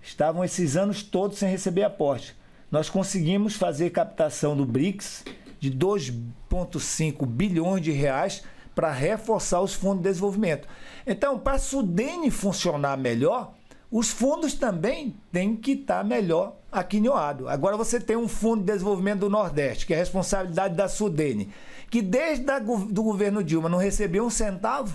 Estavam esses anos todos sem receber aporte. Nós conseguimos fazer captação do BRICS de 2,5 bilhões de reais para reforçar os fundos de desenvolvimento. Então, para a Sudene funcionar melhor, os fundos também têm que estar tá melhor aquinhoado. Agora você tem um fundo de desenvolvimento do Nordeste, que é responsabilidade da Sudene, que desde o do governo Dilma não recebeu um centavo,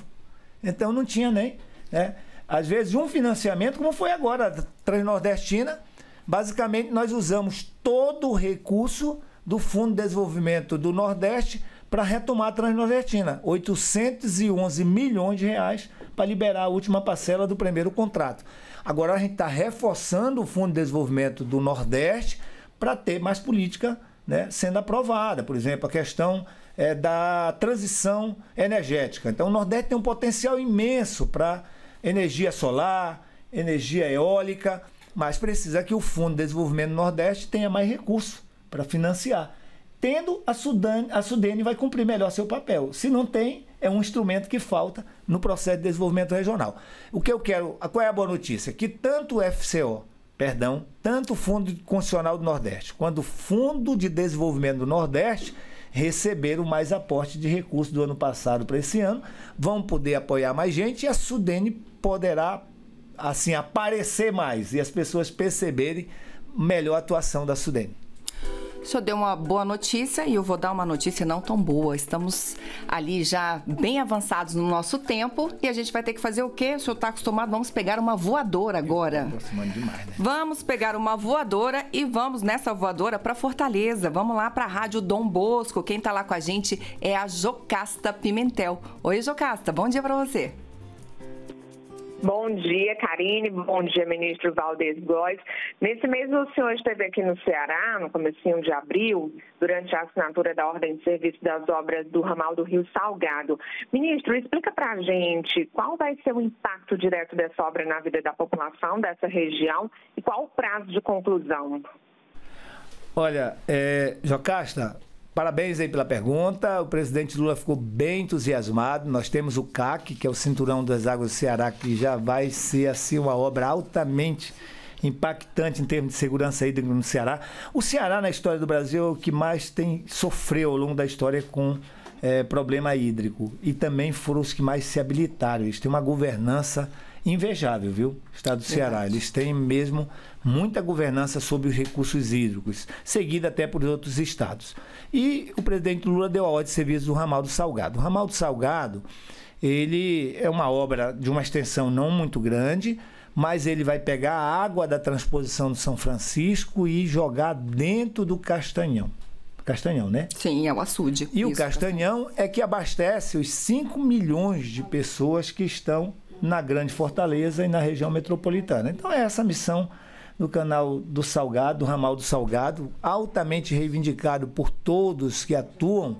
então não tinha nem. Né? Às vezes um financiamento, como foi agora, a Transnordestina, basicamente nós usamos todo o recurso do Fundo de Desenvolvimento do Nordeste para retomar a Transnordestina, 811 milhões de reais para liberar a última parcela do primeiro contrato. Agora a gente está reforçando o Fundo de Desenvolvimento do Nordeste para ter mais política né, sendo aprovada. Por exemplo, a questão é, da transição energética. Então o Nordeste tem um potencial imenso para energia solar, energia eólica, mas precisa que o Fundo de Desenvolvimento do Nordeste tenha mais recursos para financiar. Tendo, a, a Sudene vai cumprir melhor seu papel. Se não tem, é um instrumento que falta no processo de desenvolvimento regional. O que eu quero. Qual é a boa notícia? Que tanto o FCO, perdão, tanto o Fundo Constitucional do Nordeste, quanto o Fundo de Desenvolvimento do Nordeste receberam mais aporte de recursos do ano passado para esse ano, vão poder apoiar mais gente e a Sudene poderá assim aparecer mais e as pessoas perceberem melhor atuação da Sudene senhor deu uma boa notícia e eu vou dar uma notícia não tão boa. Estamos ali já bem avançados no nosso tempo e a gente vai ter que fazer o quê? O senhor está acostumado? Vamos pegar uma voadora agora. É demais, né? Vamos pegar uma voadora e vamos nessa voadora para Fortaleza. Vamos lá para a Rádio Dom Bosco. Quem está lá com a gente é a Jocasta Pimentel. Oi, Jocasta, bom dia para você. Bom dia, Karine. Bom dia, ministro Valdez Góes. Nesse mês, o senhor esteve aqui no Ceará, no comecinho de abril, durante a assinatura da Ordem de Serviço das Obras do Ramal do Rio Salgado. Ministro, explica para a gente qual vai ser o impacto direto dessa obra na vida da população dessa região e qual o prazo de conclusão. Olha, é, Jocasta, Parabéns aí pela pergunta. O presidente Lula ficou bem entusiasmado. Nós temos o CAC, que é o Cinturão das Águas do Ceará, que já vai ser assim uma obra altamente impactante em termos de segurança hídrica no Ceará. O Ceará, na história do Brasil, é o que mais tem sofreu ao longo da história com é, problema hídrico. E também foram os que mais se habilitaram. Eles têm uma governança invejável, viu? O estado do Ceará. Eles têm mesmo muita governança sobre os recursos hídricos, seguida até por outros estados. E o presidente Lula deu a ordem de serviço do ramal do Salgado. O ramal do Salgado, ele é uma obra de uma extensão não muito grande, mas ele vai pegar a água da transposição do São Francisco e jogar dentro do Castanhão. Castanhão, né? Sim, é o açude. E Isso, o Castanhão é que abastece os 5 milhões de pessoas que estão na Grande Fortaleza e na região metropolitana. Então é essa missão no canal do Salgado, do ramal do Salgado, altamente reivindicado por todos que atuam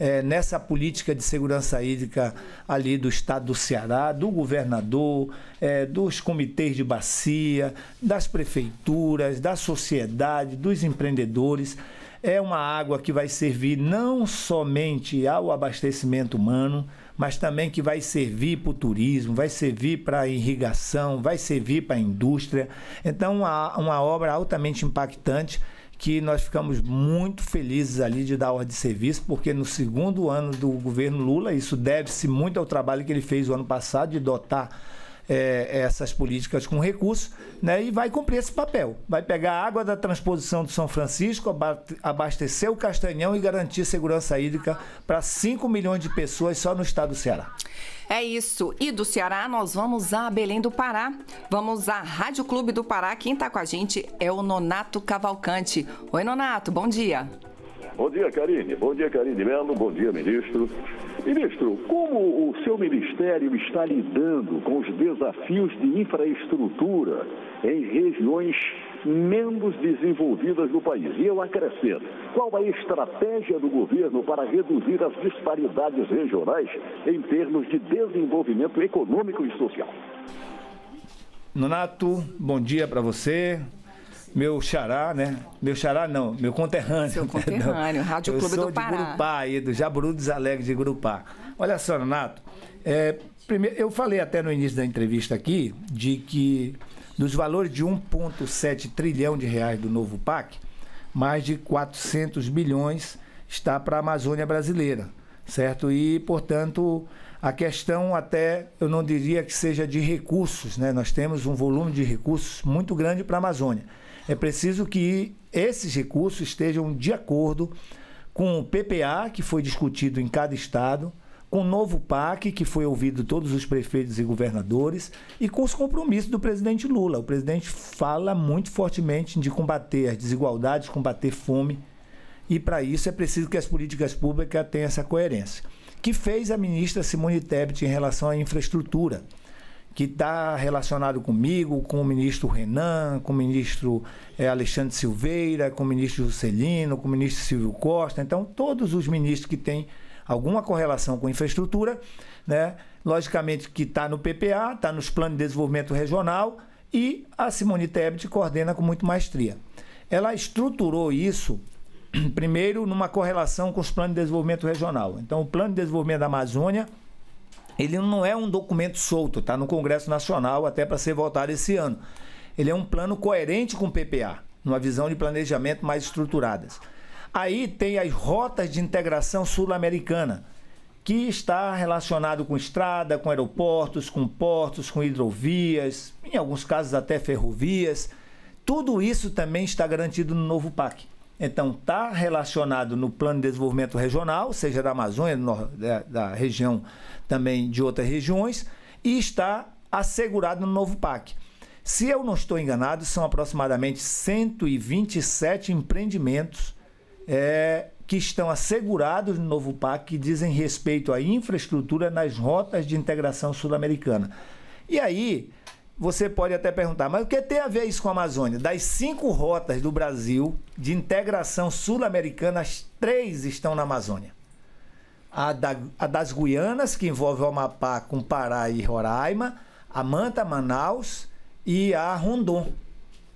é, nessa política de segurança hídrica ali do estado do Ceará, do governador, é, dos comitês de bacia, das prefeituras, da sociedade, dos empreendedores. É uma água que vai servir não somente ao abastecimento humano, mas também que vai servir para o turismo, vai servir para a irrigação, vai servir para a indústria. Então, uma, uma obra altamente impactante que nós ficamos muito felizes ali de dar ordem de serviço, porque no segundo ano do governo Lula, isso deve-se muito ao trabalho que ele fez o ano passado de dotar é, essas políticas com recursos né, e vai cumprir esse papel. Vai pegar a água da transposição do São Francisco, abastecer o Castanhão e garantir segurança hídrica para 5 milhões de pessoas só no estado do Ceará. É isso. E do Ceará, nós vamos a Belém do Pará. Vamos à Rádio Clube do Pará. Quem está com a gente é o Nonato Cavalcante. Oi, Nonato, bom dia. Bom dia, Karine. Bom dia, Karine Melo. Bom dia, ministro. Ministro, como o seu ministério está lidando com os desafios de infraestrutura em regiões menos desenvolvidas do país? E eu acrescento, qual a estratégia do governo para reduzir as disparidades regionais em termos de desenvolvimento econômico e social? Nonato, bom dia para você meu xará, né? Meu xará não, meu conterrâneo. Seu né? conterrâneo, Rádio Clube do Pará. Eu sou de grupar, aí, do Jaburu dos Alegres de grupar. Olha só, Renato, é, primeiro, eu falei até no início da entrevista aqui de que dos valores de 1,7 trilhão de reais do novo PAC, mais de 400 bilhões está para a Amazônia brasileira, certo? E, portanto, a questão até, eu não diria que seja de recursos, né? Nós temos um volume de recursos muito grande para a Amazônia é preciso que esses recursos estejam de acordo com o PPA, que foi discutido em cada estado, com o novo PAC, que foi ouvido todos os prefeitos e governadores, e com os compromissos do presidente Lula. O presidente fala muito fortemente de combater as desigualdades, combater fome, e para isso é preciso que as políticas públicas tenham essa coerência. Que fez a ministra Simone Tebet em relação à infraestrutura que está relacionado comigo, com o ministro Renan, com o ministro é, Alexandre Silveira, com o ministro Juscelino, com o ministro Silvio Costa. Então, todos os ministros que têm alguma correlação com infraestrutura, né? logicamente que está no PPA, está nos planos de desenvolvimento regional e a Simone Tebet coordena com muito maestria. Ela estruturou isso, primeiro, numa correlação com os planos de desenvolvimento regional. Então, o plano de desenvolvimento da Amazônia ele não é um documento solto, está no Congresso Nacional até para ser votado esse ano. Ele é um plano coerente com o PPA, numa visão de planejamento mais estruturadas. Aí tem as rotas de integração sul-americana, que está relacionado com estrada, com aeroportos, com portos, com hidrovias, em alguns casos até ferrovias. Tudo isso também está garantido no novo PAC. Então, está relacionado no plano de desenvolvimento regional, seja da Amazônia, da região também de outras regiões, e está assegurado no novo PAC. Se eu não estou enganado, são aproximadamente 127 empreendimentos é, que estão assegurados no novo PAC que dizem respeito à infraestrutura nas rotas de integração sul-americana. E aí, você pode até perguntar, mas o que tem a ver isso com a Amazônia? Das cinco rotas do Brasil de integração sul-americana, as três estão na Amazônia. A, da, a, das Guianas, que envolve o Amapá com Pará e Roraima, a Manta Manaus e a Rondon,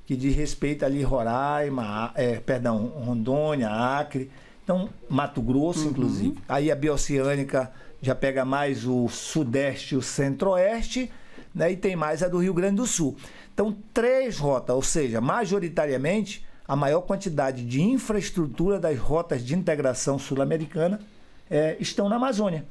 que diz respeito ali Roraima, é, perdão, Rondônia, Acre, então Mato Grosso, uhum. inclusive. Aí a Bioceânica já pega mais o Sudeste e o Centro-Oeste né, e tem mais a do Rio Grande do Sul. Então, três rotas, ou seja, majoritariamente a maior quantidade de infraestrutura das rotas de integração sul-americana é, estão na Amazônia.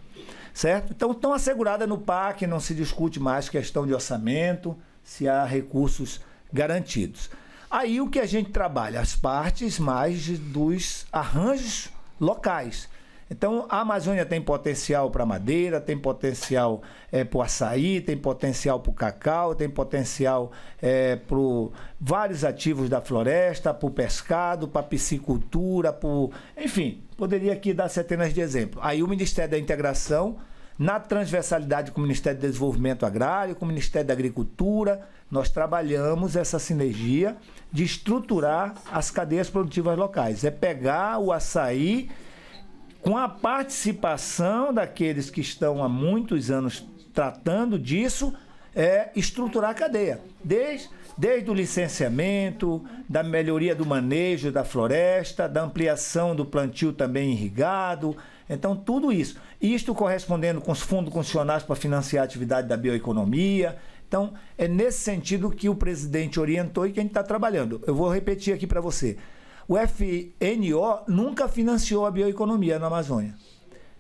Certo? Então, estão asseguradas no PAC, não se discute mais questão de orçamento, se há recursos garantidos. Aí o que a gente trabalha? As partes mais dos arranjos locais. Então a Amazônia tem potencial para madeira, tem potencial é, eh, para o açaí, tem potencial para o cacau, tem potencial é, eh, para vários ativos da floresta, para o pescado, para a piscicultura, pro... enfim, poderia aqui dar centenas de exemplos. Aí o Ministério da Integração na transversalidade com o Ministério do Desenvolvimento Agrário, com o Ministério da Agricultura, nós trabalhamos essa sinergia de estruturar as cadeias produtivas locais. É pegar o açaí com a participação daqueles que estão há muitos anos tratando disso, é estruturar a cadeia. Desde, desde o licenciamento, da melhoria do manejo da floresta, da ampliação do plantio também irrigado. Então, tudo isso. Isto correspondendo com os fundos constitucionais para financiar a atividade da bioeconomia. Então, é nesse sentido que o presidente orientou e que a gente está trabalhando. Eu vou repetir aqui para você. O FNO nunca financiou a bioeconomia na Amazônia.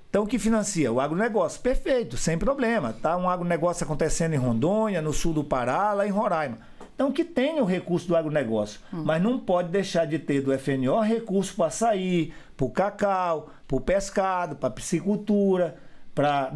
Então, o que financia? O agronegócio. Perfeito, sem problema. Está um agronegócio acontecendo em Rondônia, no sul do Pará, lá em Roraima. Então, que tenha o recurso do agronegócio, hum. mas não pode deixar de ter do FNO recurso para açaí, para o cacau, para o pescado, para a piscicultura, para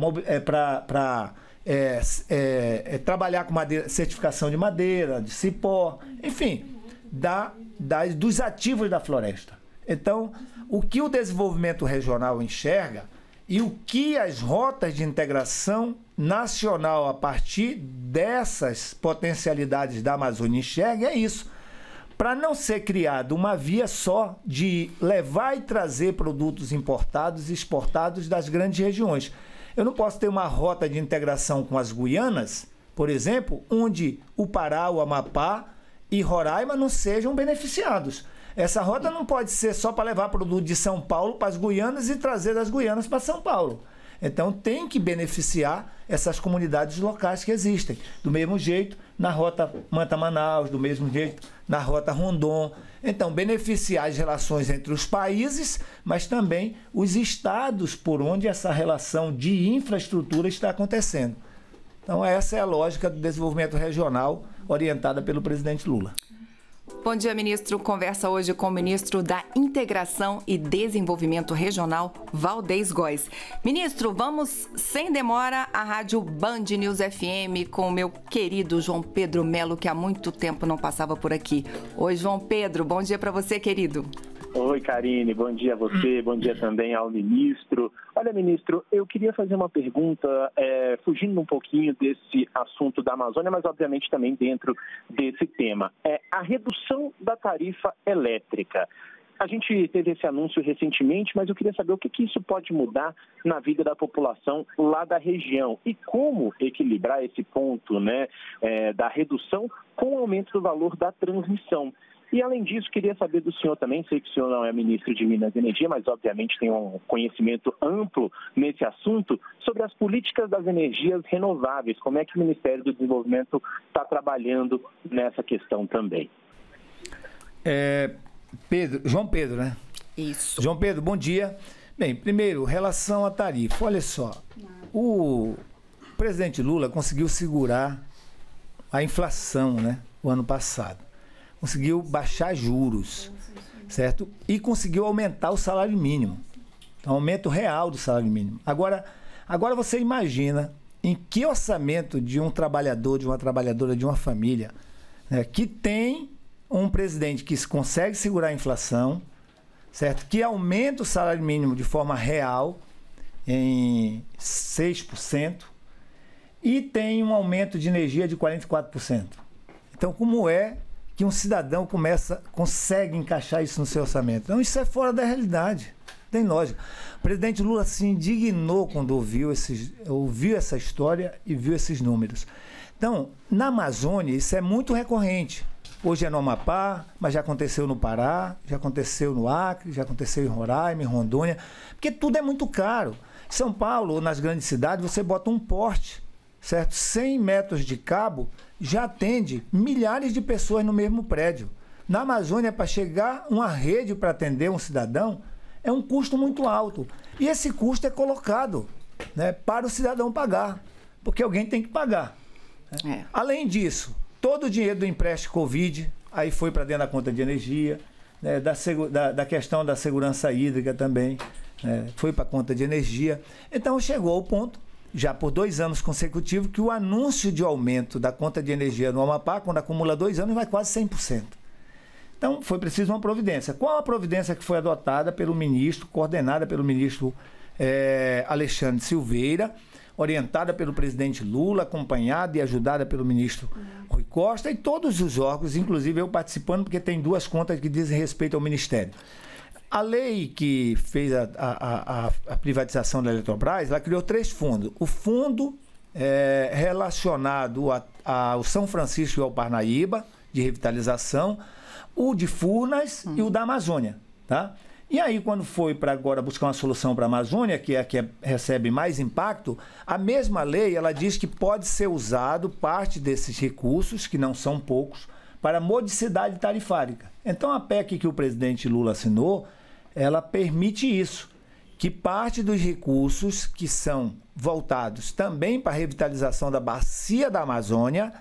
é, é, é, trabalhar com madeira, certificação de madeira, de cipó, enfim, dá das, dos ativos da floresta. Então, o que o desenvolvimento regional enxerga e o que as rotas de integração nacional a partir dessas potencialidades da Amazônia enxerga é isso. Para não ser criada uma via só de levar e trazer produtos importados e exportados das grandes regiões. Eu não posso ter uma rota de integração com as Guianas, por exemplo, onde o Pará, o Amapá, e Roraima não sejam beneficiados. Essa rota não pode ser só para levar produto de São Paulo para as Guianas e trazer das Guianas para São Paulo. Então tem que beneficiar essas comunidades locais que existem. Do mesmo jeito na rota Manta Manaus, do mesmo jeito na rota Rondon. Então beneficiar as relações entre os países, mas também os estados por onde essa relação de infraestrutura está acontecendo. Então essa é a lógica do desenvolvimento regional orientada pelo presidente Lula. Bom dia, ministro. Conversa hoje com o ministro da Integração e Desenvolvimento Regional, Valdez Góes. Ministro, vamos sem demora à Rádio Band News FM com o meu querido João Pedro Melo, que há muito tempo não passava por aqui. Oi, João Pedro, bom dia para você, querido. Oi, Karine, bom dia a você, bom dia também ao ministro. Olha, ministro, eu queria fazer uma pergunta, é, fugindo um pouquinho desse assunto da Amazônia, mas obviamente também dentro desse tema. É a redução da tarifa elétrica. A gente teve esse anúncio recentemente, mas eu queria saber o que, que isso pode mudar na vida da população lá da região e como equilibrar esse ponto né, é, da redução com o aumento do valor da transmissão. E, além disso, queria saber do senhor também, sei que o senhor não é ministro de Minas e Energia, mas, obviamente, tem um conhecimento amplo nesse assunto, sobre as políticas das energias renováveis. Como é que o Ministério do Desenvolvimento está trabalhando nessa questão também? É, Pedro, João Pedro, né? Isso. João Pedro, bom dia. Bem, primeiro, relação à tarifa. Olha só, o presidente Lula conseguiu segurar a inflação, né, o ano passado conseguiu baixar juros, certo? E conseguiu aumentar o salário mínimo. Então, aumento real do salário mínimo. Agora, agora você imagina em que orçamento de um trabalhador, de uma trabalhadora, de uma família, né, que tem um presidente que consegue segurar a inflação, certo? Que aumenta o salário mínimo de forma real em 6% e tem um aumento de energia de 44%. Então, como é que um cidadão começa, consegue encaixar isso no seu orçamento. Então, isso é fora da realidade. Tem lógica. O presidente Lula se indignou quando ouviu, esses, ouviu essa história e viu esses números. Então, na Amazônia, isso é muito recorrente. Hoje é no Amapá, mas já aconteceu no Pará, já aconteceu no Acre, já aconteceu em Roraima, em Rondônia, porque tudo é muito caro. Em São Paulo, ou nas grandes cidades, você bota um porte, certo? 100 metros de cabo já atende milhares de pessoas no mesmo prédio. Na Amazônia, para chegar uma rede para atender um cidadão, é um custo muito alto. E esse custo é colocado né, para o cidadão pagar, porque alguém tem que pagar. Né? É. Além disso, todo o dinheiro do empréstimo Covid aí foi para dentro da conta de energia, né, da, da, da, questão da segurança hídrica também, né, foi para a conta de energia. Então chegou ao ponto já por dois anos consecutivos que o anúncio de aumento da conta de energia no Amapá, quando acumula dois anos, vai quase 100%. Então, foi preciso uma providência. Qual a providência que foi adotada pelo ministro, coordenada pelo ministro é, Alexandre Silveira, orientada pelo presidente Lula, acompanhada e ajudada pelo ministro Rui Costa e todos os órgãos, inclusive eu participando, porque tem duas contas que dizem respeito ao Ministério. A lei que fez a, a, a, a privatização da Eletrobras, ela criou três fundos. O fundo é, relacionado a, ao São Francisco e ao Parnaíba, de revitalização, o de Furnas hum. e o da Amazônia. Tá? E aí, quando foi para agora buscar uma solução para a Amazônia, que é a que é, recebe mais impacto, a mesma lei ela diz que pode ser usado parte desses recursos, que não são poucos, para modicidade tarifária. Então, a PEC que o presidente Lula assinou ela permite isso, que parte dos recursos que são voltados também para a revitalização da bacia da Amazônia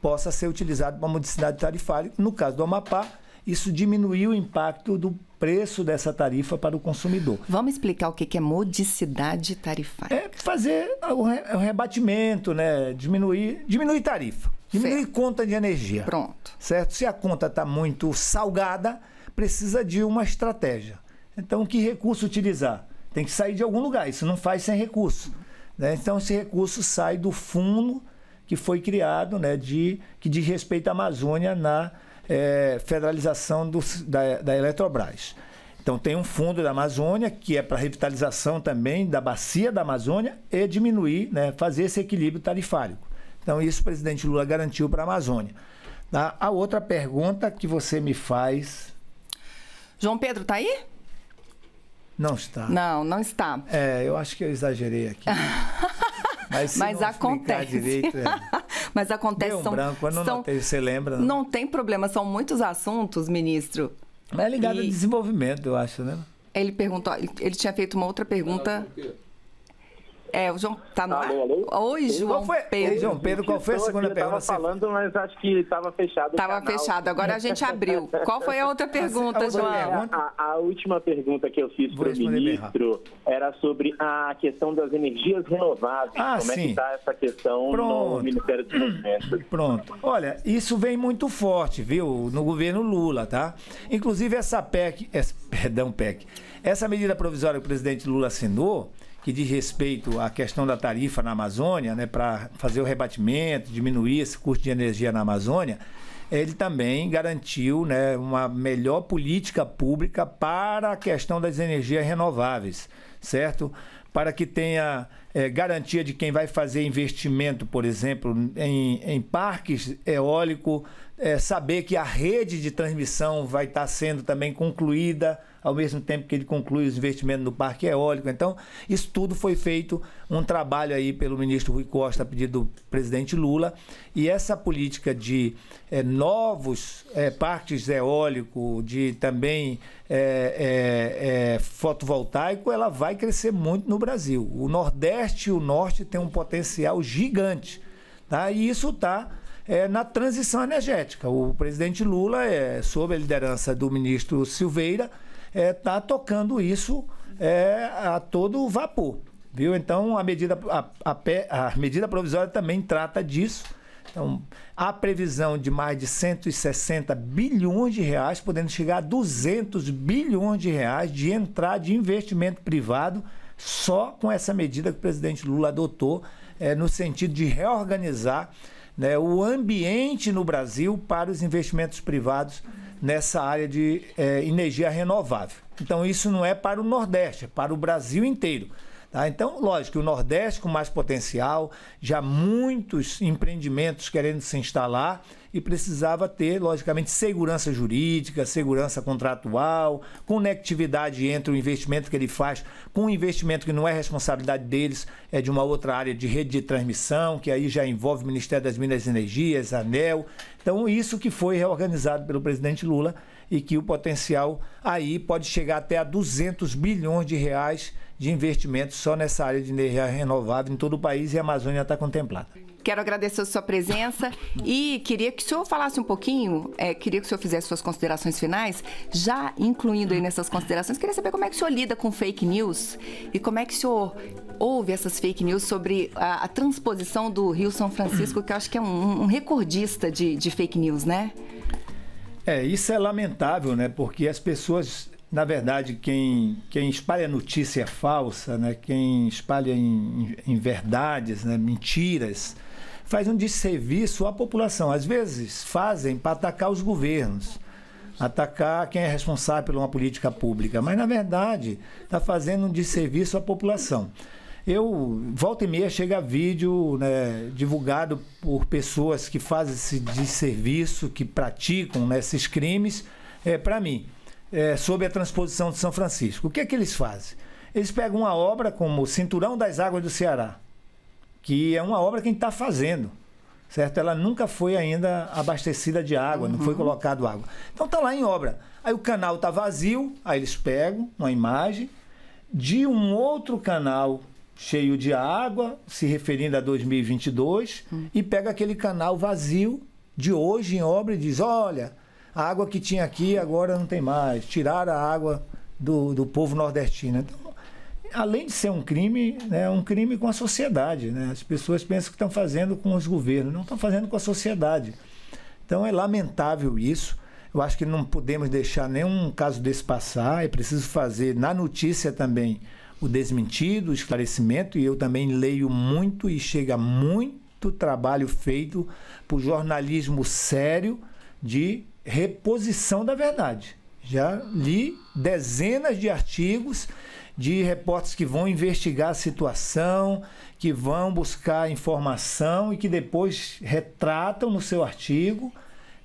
possa ser utilizado para a modicidade tarifária. No caso do Amapá, isso diminuiu o impacto do preço dessa tarifa para o consumidor. Vamos explicar o que é modicidade tarifária. É fazer o rebatimento, né? diminuir, diminuir tarifa, diminuir certo. conta de energia. Pronto. Certo? Se a conta está muito salgada, precisa de uma estratégia. Então, que recurso utilizar? Tem que sair de algum lugar. Isso não faz sem recurso. Né? Então, esse recurso sai do fundo que foi criado, né, de, que diz respeito à Amazônia na é, federalização do, da, da Eletrobras. Então, tem um fundo da Amazônia que é para revitalização também da bacia da Amazônia e diminuir, né, fazer esse equilíbrio tarifário. Então, isso o presidente Lula garantiu para a Amazônia. A outra pergunta que você me faz. João Pedro, está aí? Não está. Não, não está. É, eu acho que eu exagerei aqui. Mas, Mas acontece. Direito, é. Mas acontece. um são, branco, quando são, não tem, você lembra. Não. Né? não tem problema, são muitos assuntos, ministro. Mas é ligado e... ao desenvolvimento, eu acho, né? Ele perguntou, ele tinha feito uma outra pergunta. Não, é, o João tá no alô, alô? Oi, João foi, Pedro. Oi, João Pedro, qual foi a segunda pergunta? Eu tava falando, mas acho que estava fechado Estava fechado, agora a gente abriu. Qual foi a outra assim, pergunta, a, João? É, a, a, última pergunta que eu fiz para o ministro era sobre a questão das energias renováveis. Ah, Como sim. é que está essa questão Pronto. no Ministério do Desenvolvimento? Pronto. Olha, isso vem muito forte, viu, no governo Lula, tá? Inclusive essa PEC, essa, perdão, PEC, essa medida provisória que o presidente Lula assinou que diz respeito à questão da tarifa na Amazônia, né, para fazer o rebatimento, diminuir esse custo de energia na Amazônia, ele também garantiu né, uma melhor política pública para a questão das energias renováveis, certo? Para que tenha é, garantia de quem vai fazer investimento, por exemplo, em, em parques eólicos, é, eh, saber que a rede de transmissão vai estar sendo também concluída ao mesmo tempo que ele conclui os investimentos no parque eólico. Então, isso tudo foi feito um trabalho aí pelo ministro Rui Costa a pedido do presidente Lula. E essa política de é, novos é, parques eólicos, de também é, fotovoltaico, ela vai crescer muito no Brasil. O Nordeste e o Norte têm um potencial gigante. Tá? E isso está é, na transição energética. O presidente Lula, é, sob a liderança do ministro Silveira, está é, tá tocando isso é, a todo vapor. Viu? Então, a medida, a, a, a medida provisória também trata disso. Então, há previsão de mais de 160 bilhões de reais, podendo chegar a 200 bilhões de reais de entrada de investimento privado só com essa medida que o presidente Lula adotou, é, no sentido de reorganizar né, o ambiente no Brasil para os investimentos privados nessa área de é, energia renovável. Então, isso não é para o Nordeste, é para o Brasil inteiro. Tá? Então, lógico, o Nordeste com mais potencial, já muitos empreendimentos querendo se instalar e precisava ter, logicamente, segurança jurídica, segurança contratual, conectividade entre o investimento que ele faz com o investimento que não é responsabilidade deles, é de uma outra área de rede de transmissão, que aí já envolve o Ministério das Minas e Energias, ANEL. Então, isso que foi reorganizado pelo presidente Lula e que o potencial aí pode chegar até a 200 bilhões de reais de investimentos só nessa área de energia renovável em todo o país e a Amazônia está contemplada. Quero agradecer a sua presença e queria que o senhor falasse um pouquinho, é, queria que o senhor fizesse suas considerações finais, já incluindo aí nessas considerações, queria saber como é que o senhor lida com fake news e como é que o senhor ouve essas fake news sobre a, a transposição do Rio São Francisco, que eu acho que é um, um recordista de, de fake news, né? É, isso é lamentável, né? Porque as pessoas na verdade, quem, quem espalha notícia falsa, né, quem espalha em, em verdades, né, mentiras, faz um desserviço à população. Às vezes fazem para atacar os governos, atacar quem é responsável por uma política pública, mas na verdade está fazendo um desserviço à população. Eu, volta e meia, chega vídeo né, divulgado por pessoas que fazem esse desserviço, que praticam né, esses crimes, é, para mim é, sobre a transposição de São Francisco. O que é que eles fazem? Eles pegam uma obra como o Cinturão das Águas do Ceará, que é uma obra que a gente está fazendo. Certo? Ela nunca foi ainda abastecida de água, uhum. não foi uhum. colocado água. Então está lá em obra. Aí o canal está vazio, aí eles pegam uma imagem de um outro canal cheio de água, se referindo a 2022, hum. e pega aquele canal vazio de hoje em obra e diz: olha, a água que tinha aqui agora não tem mais. Tiraram a água do, do povo nordestino. Então, além de ser um crime, né, é um crime com a sociedade. Né? As pessoas pensam que estão fazendo com os governos, não estão fazendo com a sociedade. Então é lamentável isso. Eu acho que não podemos deixar nenhum caso desse passar. É preciso fazer na notícia também o desmentido, o esclarecimento. E eu também leio muito e chega muito trabalho feito para o jornalismo sério de reposição da verdade. Já li dezenas de artigos de repórteres que vão investigar a situação, que vão buscar informação e que depois retratam no seu artigo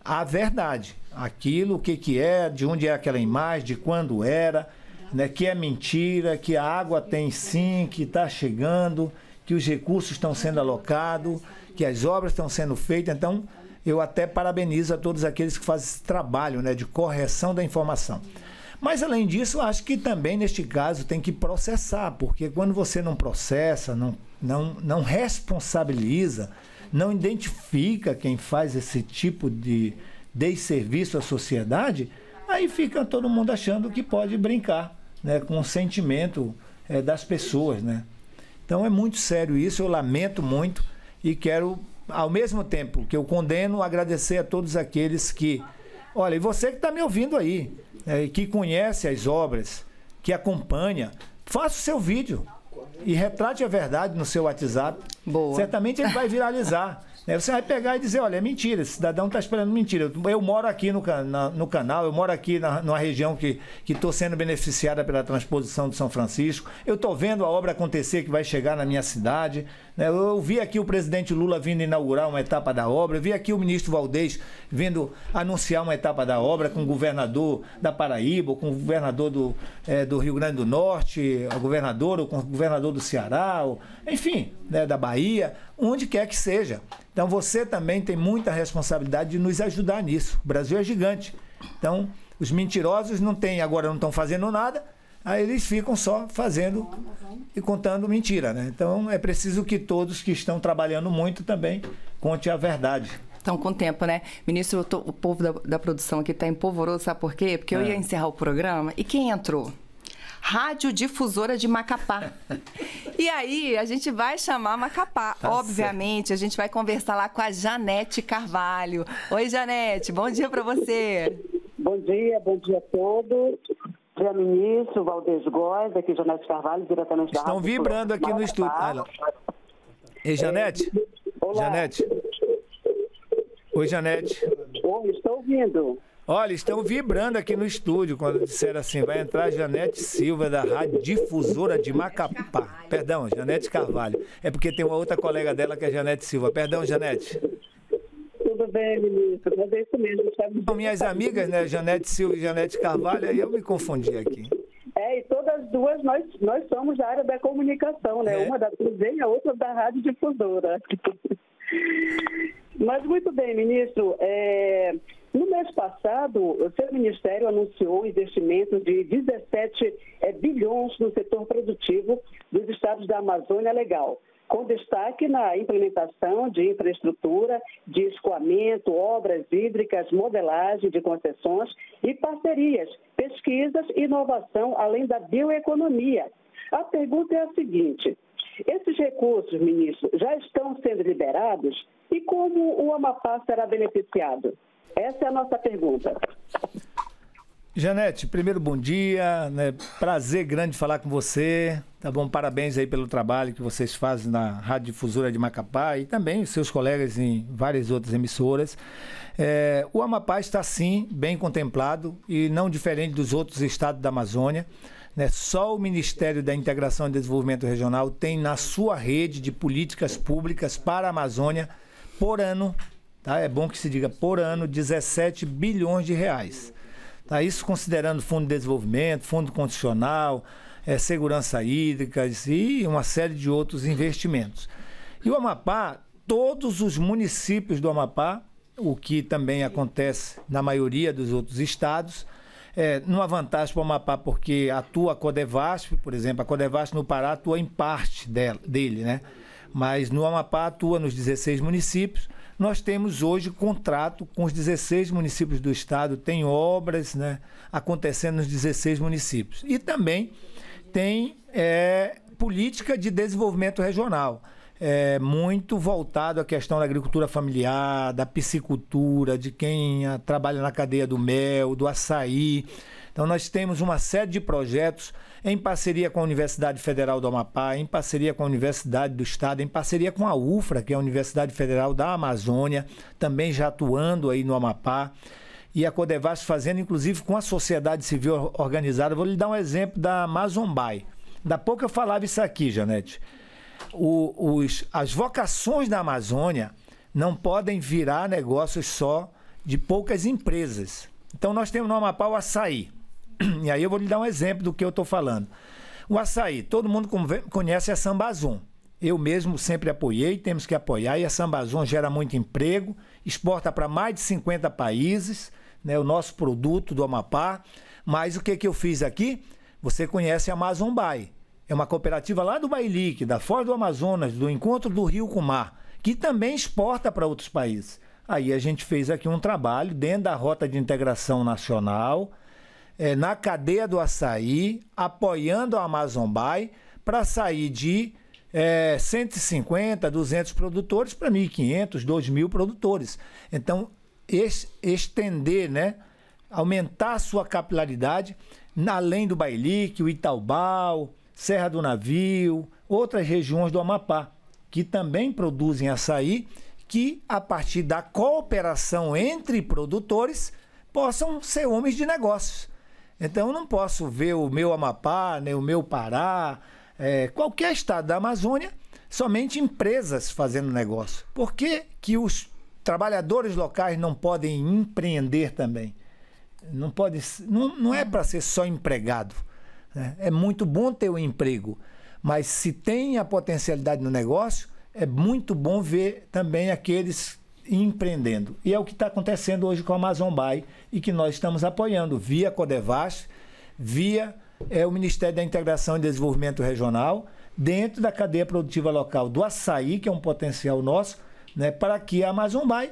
a verdade, aquilo, o que, que é, de onde é aquela imagem, de quando era, né, que é mentira, que a água tem sim, que está chegando, que os recursos estão sendo alocados, que as obras estão sendo feitas. Então, eu até parabenizo a todos aqueles que fazem esse trabalho né, de correção da informação. Mas além disso, acho que também neste caso tem que processar, porque quando você não processa, não, não, não responsabiliza, não identifica quem faz esse tipo de desserviço à sociedade, aí fica todo mundo achando que pode brincar né, com o sentimento é, das pessoas. Né? Então é muito sério isso, eu lamento muito e quero ao mesmo tempo que eu condeno, agradecer a todos aqueles que. Olha, e você que está me ouvindo aí, é, que conhece as obras, que acompanha, faça o seu vídeo e retrate a verdade no seu WhatsApp. Boa. Certamente ele vai viralizar. Né? Você vai pegar e dizer, olha, é mentira, esse cidadão está esperando mentira. Eu, eu moro aqui no, na, no, canal, eu moro aqui na, numa região que estou sendo beneficiada pela transposição de São Francisco, eu estou vendo a obra acontecer que vai chegar na minha cidade. Né, eu vi aqui o presidente Lula vindo inaugurar uma etapa da obra, eu vi aqui o ministro Valdez vindo anunciar uma etapa da obra com o governador da Paraíba, com o governador do, é, do Rio Grande do Norte, o governador, ou com o governador do Ceará, ou, enfim, né, da Bahia, onde quer que seja. Então você também tem muita responsabilidade de nos ajudar nisso. O Brasil é gigante. Então, os mentirosos não têm, agora não estão fazendo nada, Aí eles ficam só fazendo e contando mentira, né? Então é preciso que todos que estão trabalhando muito também conte a verdade estão com tempo, né? Ministro, tô, o povo da, da produção aqui está em polvoroso, sabe por quê? Porque é. eu ia encerrar o programa e quem entrou? Rádio Difusora de Macapá. e aí, a gente vai chamar Macapá. Tá Obviamente, certo. a gente vai conversar lá com a Janete Carvalho. Oi, Janete, bom dia para você. Bom dia, bom dia a todos. Pré-ministro Valdez Góes, aqui Janete Carvalho, diretamente da Estão vibrando aqui no estúdio. Ah, Ei, Janete? Olá. Janete? Oi, Janete. Oi, estou ouvindo. Olha, estão vibrando aqui no estúdio quando disseram assim: vai entrar Janete Silva, da Rádio Difusora de Macapá. Perdão, Janete Carvalho. É porque tem uma outra colega dela que é Janete Silva. Perdão, Janete bem, ministro. Mas é isso mesmo. São então, minhas amigas, né? Janete Silva e Janete Carvalho, aí eu me confundi aqui. É, e todas duas nós, nós somos da área da comunicação, né? É. Uma da TV e a outra da Rádio Difusora. Mas muito bem, ministro. É, no mês passado, o seu ministério anunciou investimentos de 17 é, bilhões no setor produtivo dos estados da Amazônia Legal com destaque na implementação de infraestrutura de escoamento, obras hídricas, modelagem de concessões e parcerias, pesquisas e inovação, além da bioeconomia. A pergunta é a seguinte: esses recursos, ministro, já estão sendo liberados e como o Amapá será beneficiado? Essa é a nossa pergunta. Janete, primeiro bom dia, né? prazer grande falar com você, tá bom? Parabéns aí pelo trabalho que vocês fazem na Rádio Difusora de Macapá e também os seus colegas em várias outras emissoras. É, o Amapá está sim bem contemplado e não diferente dos outros estados da Amazônia. Né? Só o Ministério da Integração e Desenvolvimento Regional tem na sua rede de políticas públicas para a Amazônia por ano, tá? É bom que se diga por ano 17 bilhões de reais. Tá? Isso considerando fundo de desenvolvimento, fundo condicional, é, segurança hídrica e uma série de outros investimentos. E o Amapá, todos os municípios do Amapá, o que também acontece na maioria dos outros estados, é, numa vantagem para o Amapá, porque atua a Codevasp, por exemplo, a Codevasp no Pará atua em parte dela, dele, né? Mas no Amapá atua nos 16 municípios nós temos hoje contrato com os 16 municípios do estado, tem obras né, acontecendo nos 16 municípios. E também tem é, política de desenvolvimento regional. É, muito voltado à questão da agricultura familiar, da piscicultura, de quem a, ah, trabalha na cadeia do mel, do açaí. Então, nós temos uma série de projetos em parceria com a Universidade Federal do Amapá, em parceria com a Universidade do Estado, em parceria com a UFRA, que é a Universidade Federal da Amazônia, também já atuando aí no Amapá e a Codevas fazendo, inclusive com a sociedade civil organizada. Vou lhe dar um exemplo da Mazombai. Da pouco eu falava isso aqui, Janete. O, os, as vocações da Amazônia não podem virar negócios só de poucas empresas. Então nós temos no Amapá o açaí. E aí eu vou lhe dar um exemplo do que eu estou falando. O açaí, todo mundo conhece a Sambazum. Eu mesmo sempre apoiei, temos que apoiar, e a Sambazum gera muito emprego, exporta para mais de 50 países, né, o nosso produto do Amapá. Mas o que, que eu fiz aqui? Você conhece a Amazon Bay. É uma cooperativa lá do Bailique, da fora do Amazonas, do encontro do Rio com o Mar, que também exporta para outros países. Aí a gente fez aqui um trabalho dentro da Rota de Integração Nacional, é, na cadeia do açaí, apoiando a Amazon Buy para sair de é, 150, 200 produtores para 1.500, 2.000 produtores. Então, es, estender, né? aumentar a sua capilaridade, além do Bailique, o Itaubal, Serra do Navio, outras regiões do Amapá, que também produzem açaí, que a partir da cooperação entre produtores possam ser homens de negócios então eu não posso ver o meu Amapá, nem o meu Pará, é, qualquer estado da Amazônia, somente empresas fazendo negócio. Por que, que os trabalhadores locais não podem empreender também? Não, pode, não, não é para ser só empregado. Né? É muito bom ter um emprego, mas se tem a potencialidade no negócio, é muito bom ver também aqueles empreendendo. E é o que está acontecendo hoje com a Amazon Buy e que nós estamos apoiando via Codevas, via é, o Ministério da Integração e Desenvolvimento Regional, dentro da cadeia produtiva local do açaí, que é um potencial nosso, né, para que a Amazon Buy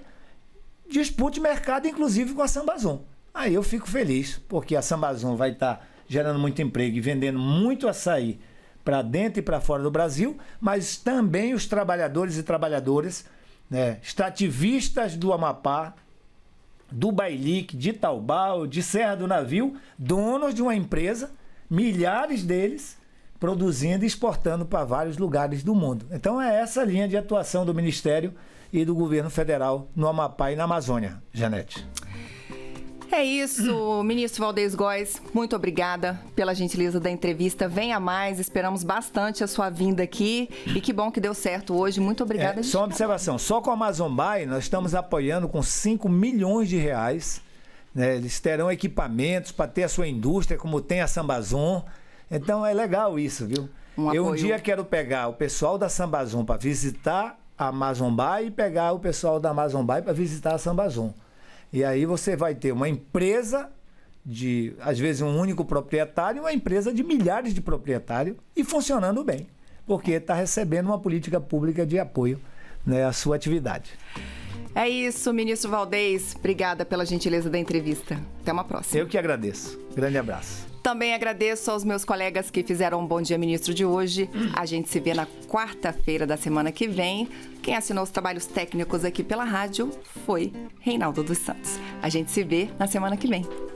dispute mercado, inclusive com a Sambazon. Aí eu fico feliz, porque a Sambazon vai estar tá gerando muito emprego e vendendo muito açaí para dentro e para fora do Brasil, mas também os trabalhadores e trabalhadoras né? extrativistas do Amapá, do Bailique, de Taubal, de Serra do Navio, donos de uma empresa, milhares deles, produzindo e exportando para vários lugares do mundo. Então é essa linha de atuação do Ministério e do governo federal no Amapá e na Amazônia, Janete. É isso, ministro Valdez Góes, muito obrigada pela gentileza da entrevista. Venha mais, esperamos bastante a sua vinda aqui e que bom que deu certo hoje. Muito obrigada. É, só uma observação, só com a Amazon Buy nós estamos apoiando com 5 milhões de reais. Né? Eles terão equipamentos para ter a sua indústria, como tem a Sambazon. Então é legal isso, viu? Um eu um dia quero pegar o pessoal da Sambazon para visitar a Amazon Bay e pegar o pessoal da Amazon Bay para visitar a Sambazon. E aí você vai ter uma empresa de, às vezes, um único proprietário, uma empresa de milhares de proprietários e funcionando bem, porque está recebendo uma política pública de apoio né, à sua atividade. É isso, ministro Valdez. Obrigada pela gentileza da entrevista. Até uma próxima. Eu que agradeço. Grande abraço. Também agradeço aos meus colegas que fizeram um Bom Dia Ministro de hoje. A gente se vê na quarta-feira da semana que vem. Quem assinou os trabalhos técnicos aqui pela rádio foi Reinaldo dos Santos. A gente se vê na semana que vem.